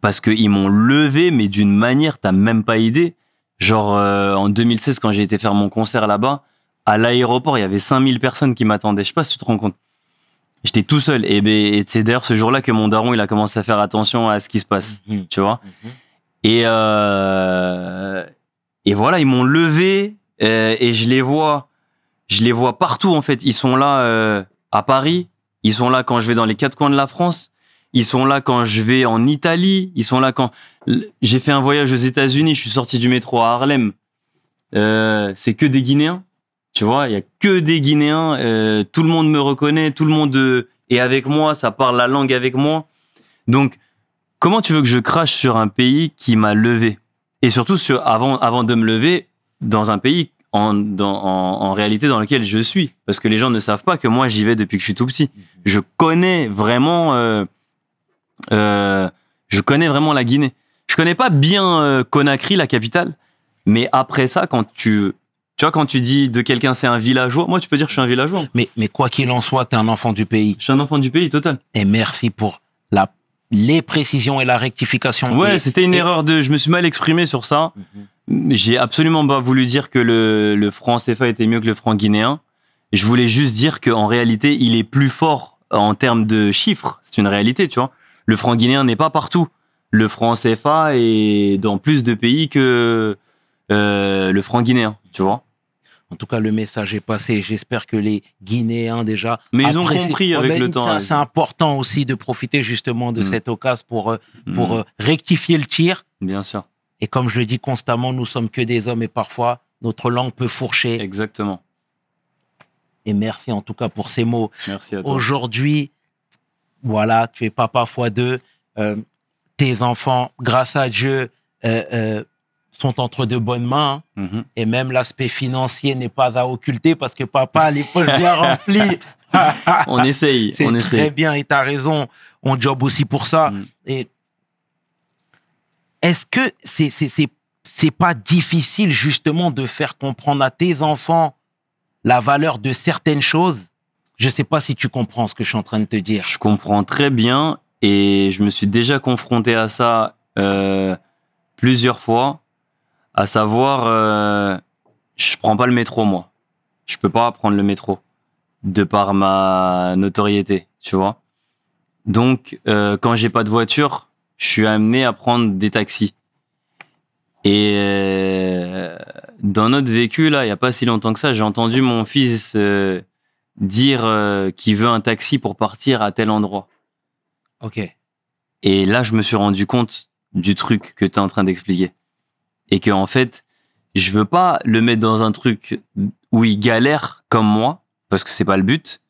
parce qu'ils m'ont levé, mais d'une manière, t'as même pas idée. Genre, euh, en 2016, quand j'ai été faire mon concert là-bas, à l'aéroport, il y avait 5000 personnes qui m'attendaient. Je sais pas si tu te rends compte. J'étais tout seul. Et, ben, c'est d'ailleurs ce jour-là que mon daron, il a commencé à faire attention à ce qui se passe. Mhm. Tu vois mhm. et, euh, et voilà, ils m'ont levé euh, et je les vois. Je les vois partout, en fait. Ils sont là à Paris, ils sont là quand je vais dans les quatre coins de la France. Ils sont là quand je vais en Italie. Ils sont là quand j'ai fait un voyage aux États-Unis. Je suis sorti du métro à Harlem. Euh, c'est que des Guinéens. Tu vois, il y a que des Guinéens. Euh, tout le monde me reconnaît. Tout le monde euh, est avec moi. Ça parle la langue avec moi. Donc, comment tu veux que je crache sur un pays qui m'a levé Et surtout, avant, avant de me lever, dans un pays en, réalité dans laquelle je suis. Parce que les gens ne savent pas que moi, j'y vais depuis que je suis tout petit. Mhm. Je connais vraiment, euh, euh, je connais vraiment la Guinée. Je connais pas bien euh, Conakry, la capitale. Mais après ça, quand tu, tu vois, quand tu dis de quelqu'un c'est un villageois, moi, tu peux dire je suis un villageois. Mais, mais quoi qu'il en soit, tu es un enfant du pays. Je suis un enfant du pays, total. Et merci pour la, les précisions et la rectification. Ouais, c'était une erreur de, je me suis mal exprimé sur ça. Mhm j'ai absolument pas voulu dire que le, franc CFA était mieux que le franc guinéen. Je voulais juste dire qu'en réalité, il est plus fort en termes de chiffres. C'est une réalité, tu vois. Le franc guinéen n'est pas partout. Le franc CFA est dans plus de pays que euh, le franc guinéen, tu vois. En tout cas, le message est passé. J'espère que les Guinéens déjà. Mais ils ont compris avec le temps. C'est important aussi de profiter justement de mm. cette occasion pour euh, pour mm. euh, rectifier le tir. Bien sûr. Et comme je le dis constamment, nous sommes que des hommes et parfois notre langue peut fourcher. Exactement. Et merci en tout cas pour ces mots. Merci à toi. Aujourd'hui, voilà, tu es papa fois deux. Euh, tes enfants, grâce à Dieu, euh, euh, sont entre de bonnes mains. Mhm. Et même l'aspect financier n'est pas à occulter parce que papa les poches bien remplies. on essaye. C'est très bien et tu as raison. On job aussi pour ça. Mhm. Et est-ce que c'est c'est pas difficile justement de faire comprendre à tes enfants la valeur de certaines choses Je sais pas si tu comprends ce que je suis en train de te dire. Je comprends très bien et je me suis déjà confronté à ça euh, plusieurs fois, à savoir, euh, je prends pas le métro moi. Je peux pas prendre le métro de par ma notoriété, tu vois. Donc, euh, quand j'ai pas de voiture, je suis amené à prendre des taxis. Et euh, dans notre vécu, là, il n'y a pas si longtemps que ça, j'ai entendu mon fils euh, dire euh, qu'il veut un taxi pour partir à tel endroit. Ok. Et là, je me suis rendu compte du truc que tu es en train d'expliquer. Et que, en fait, je veux pas le mettre dans un truc où il galère comme moi, parce que c'est pas le but.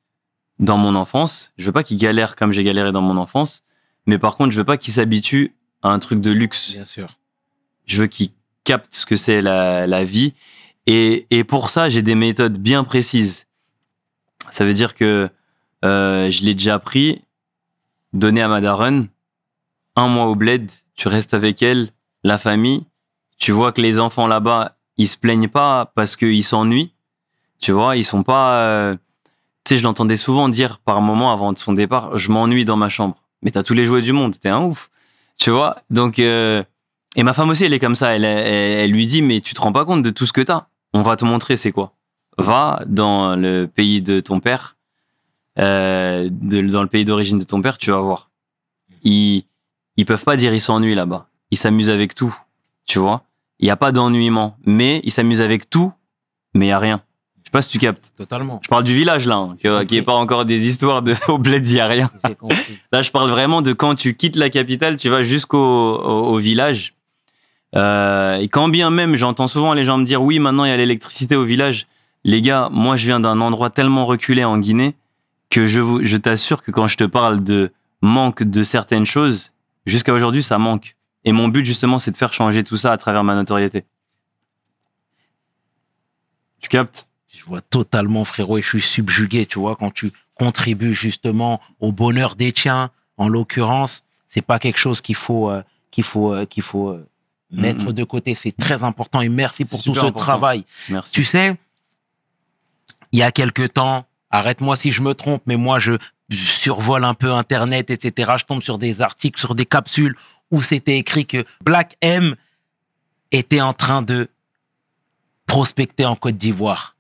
Dans mon enfance, je veux pas qu'il galère comme j'ai galéré dans mon enfance. Mais par contre, je veux pas qu'il s'habitue à un truc de luxe. Bien sûr. Je veux qu'il capte ce que c'est la, la, vie. Et, et pour ça, j'ai des méthodes bien précises. Ça veut dire que euh, je l'ai déjà pris donné à ma un mois au bled, tu restes avec elle, la famille, tu vois que les enfants là-bas, ils se plaignent pas parce qu'ils s'ennuient, tu vois, ils sont pas... Euh, tu sais, je l'entendais souvent dire par moment avant de son départ, je m'ennuie dans ma chambre mais t'as tous les jouets du monde, t'es un ouf. Tu vois Donc, euh, et ma femme aussi, elle est comme ça. Elle, elle, lui dit, mais tu te rends pas compte de tout ce que t'as. On va te montrer c'est quoi. Va dans le pays de ton père, euh, dans le pays d'origine de ton père, tu vas voir. Ils, ils peuvent pas dire ils s'ennuient là-bas. Ils s'amusent avec tout, tu vois. Il n'y a pas d'ennuiement, mais ils s'amusent avec tout, mais il n'y a rien sais pas si tu captes. Totalement. Je parle du village là, hein, qui qu'il n'y pas encore des histoires de au bled, il a rien. Là, je parle vraiment de quand tu quittes la capitale, tu vas jusqu'au au, village. Euh, et quand bien même, j'entends souvent les gens me dire oui, maintenant il y a l'électricité au village. Les gars, moi je viens d'un endroit tellement reculé en Guinée que je, je t'assure que quand je te parle de manque de certaines choses, jusqu'à aujourd'hui ça manque. Et mon but justement, c'est de faire changer tout ça à travers ma notoriété. Tu captes vois, totalement, frérot, et je suis subjugué, tu vois, quand tu contribues justement au bonheur des tiens, en l'occurrence, c'est pas quelque chose qu'il faut, euh, qu'il faut, euh, qu'il faut euh, mettre de côté. C'est très important et merci pour tout ce travail. Tu sais, il y a quelque temps, arrête-moi si je me trompe, mais moi, je survole un peu Internet, etc. Je tombe sur des articles, sur des capsules où c'était écrit que Black M était en train de prospecter en Côte d'Ivoire.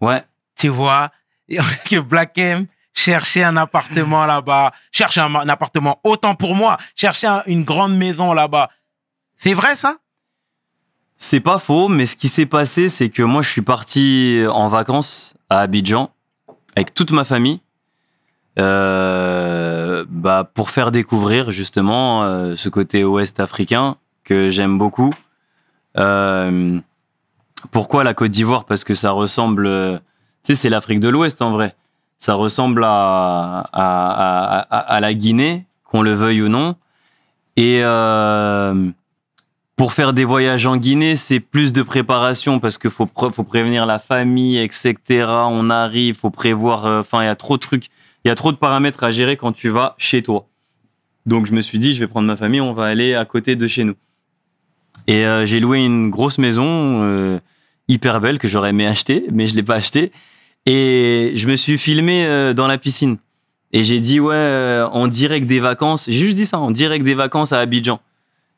Ouais. Tu vois, que Black M cherchait un appartement là-bas, cherchait un, appartement autant pour moi, cherchait une grande maison là-bas. C'est vrai ça C'est pas faux, mais ce qui s'est passé, c'est que moi je suis parti en vacances à Abidjan avec toute ma famille. Euh, bah, pour faire découvrir justement euh, ce côté ouest africain que j'aime beaucoup. Euh, pourquoi la Côte d'Ivoire Parce que ça ressemble. Euh, tu sais, c'est l'Afrique de l'Ouest en vrai. Ça ressemble à, à, la Guinée, qu'on le veuille ou non. Et euh, pour faire des voyages en Guinée, c'est plus de préparation parce qu'il faut, faut prévenir la famille, etc. On arrive, faut prévoir. Euh, enfin, il y a trop de trucs, il y a trop de paramètres à gérer quand tu vas chez toi. Donc, je me suis dit, je vais prendre ma famille, on va aller à côté de chez nous. Et j'ai loué une grosse maison hyper belle que j'aurais aimé acheter, mais je l'ai pas acheté. Et je me suis filmé euh, dans la piscine. Et j'ai dit, ouais, euh, en direct des vacances, j'ai juste dit ça, en direct des vacances à Abidjan.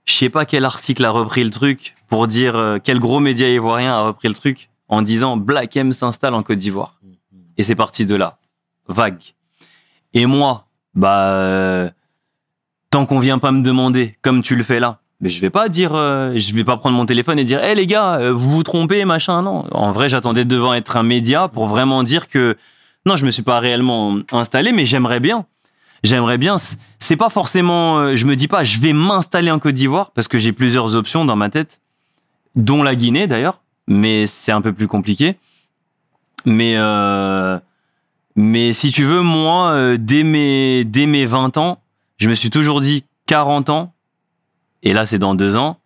Je sais pas quel article a repris le truc pour dire euh, quel gros média ivoirien a repris le truc en disant Black M s'installe en Côte d'Ivoire. Et c'est parti de là. Vague. Et moi, bah, tant qu'on vient pas me demander, comme tu le fais là, mais je vais pas dire, euh, je vais pas prendre mon téléphone et dire, hé eh, les gars, euh, vous vous trompez, machin. Non, en vrai, j'attendais devant être un média pour vraiment dire que non, je me suis pas réellement installé, mais j'aimerais bien. J'aimerais bien. C'est pas forcément, euh, je me dis pas, je vais m'installer en Côte d'Ivoire parce que j'ai plusieurs options dans ma tête, dont la Guinée d'ailleurs, mais c'est un peu plus compliqué. Mais mais si tu veux, moi, dès mes dès mes 20 ans, je me suis toujours dit 40 ans, et là c'est dans deux ans,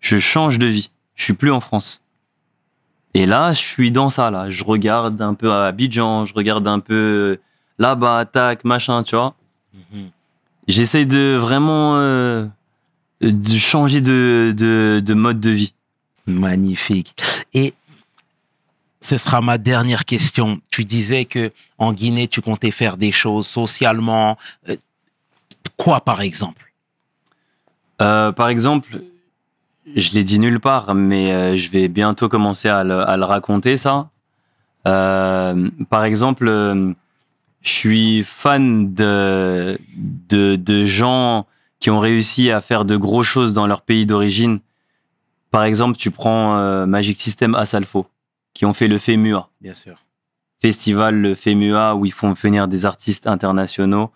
je change de vie. Je suis plus en France. Et là, je suis dans ça, là. Je regarde un peu à Abidjan, je regarde un peu là-bas, tac, machin, tu vois. Mhm. J'essaie de vraiment euh, de changer de, mode de vie. Magnifique. Et ce sera ma dernière question. Tu disais que en Guinée, tu comptais faire des choses socialement. Euh, quoi, par exemple euh, par exemple, je l'ai dit nulle part, mais euh, je vais bientôt commencer à le, raconter ça. Euh, par exemple, je suis fan de, gens qui ont réussi à faire de gros choses dans leur pays d'origine. Par exemple, tu prends Magic System à Salfo, qui ont fait le FEMUA. Bien sûr. Festival le FEMUA où ils font venir des artistes internationaux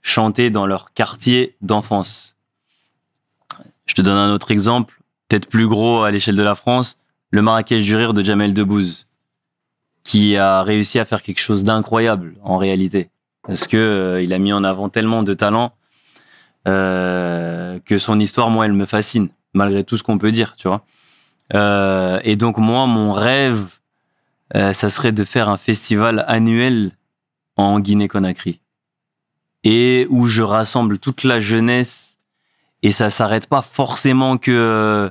chanter dans leur quartier d'enfance. Je te donne un autre exemple, peut-être plus gros à l'échelle de la France, le Marrakech du rire de Jamel Debbouze, qui a réussi à faire quelque chose d'incroyable en réalité, parce que euh, il a mis en avant tellement de talents euh, que son histoire, moi, elle me fascine malgré tout ce qu'on peut dire, tu vois. Euh, et donc moi, mon rêve, ça serait de faire un festival annuel en Guinée-Conakry et où je rassemble toute la jeunesse et ça s'arrête pas forcément que euh,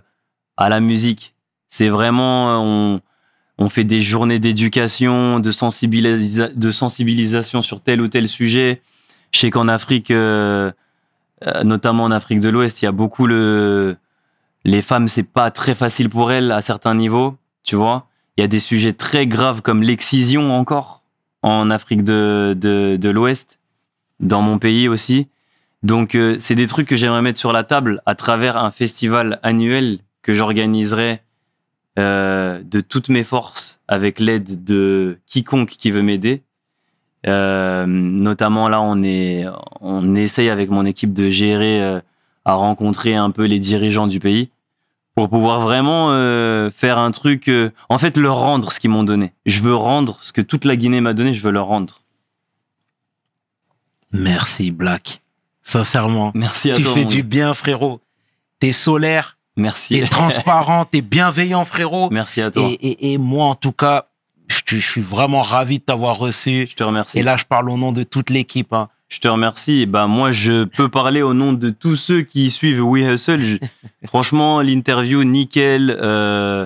à la musique. C'est vraiment euh, on, fait des journées d'éducation, de, sensibilisation sur tel ou tel sujet. Je sais qu'en Afrique, euh, notamment en Afrique de l'Ouest, il y a beaucoup le les femmes c'est pas très facile pour elles à certains niveaux, tu vois. Il y a des sujets très graves comme l'excision encore en Afrique de l'Ouest, dans mon pays aussi. Donc euh, c'est des trucs que j'aimerais mettre sur la table à travers un festival annuel que j'organiserai euh, de toutes mes forces avec l'aide de quiconque qui veut m'aider. Euh, notamment là, on est, on essaye avec mon équipe de gérer à rencontrer un peu les dirigeants du pays pour pouvoir vraiment faire un truc. en fait, leur rendre ce qu'ils m'ont donné. Je veux rendre ce que toute la Guinée m'a donné. Je veux leur rendre. Merci Black. Sincèrement. Merci tu fais du bien, frérot. T'es solaire. Merci. T'es transparent, t'es bienveillant, frérot. Merci à toi. Et, moi, en tout cas, je, suis vraiment ravi de t'avoir reçu. Je te remercie. Et là, je parle au nom de toute l'équipe. Hein. Je te remercie. Bah, moi, je peux parler au nom de tous ceux qui suivent We Hustle. franchement, l'interview, nickel. Euh,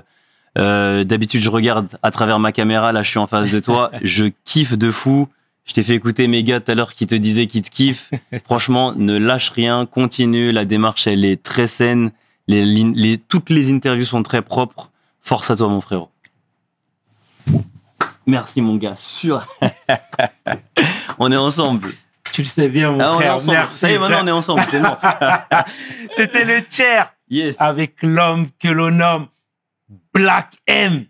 euh, d'habitude, je regarde à travers ma caméra. Là, je suis en face de toi. Je kiffe de fou. Je t'ai fait écouter mes gars tout à l'heure qui te disaient qu'ils te kiffent. Franchement, ne lâche rien, continue. La démarche, elle est très saine. toutes les interviews sont très propres. Force à toi, mon frérot. Merci, mon gars. Sûr. on est ensemble. Tu le sais bien, mon frère. Ah, on est maintenant, on est ensemble. C'est C'était le chair. Yes. Avec l'homme que l'on nomme Black M.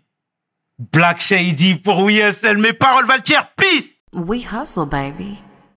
Black Shady pour oui Mes paroles valent Peace. We hustle, baby.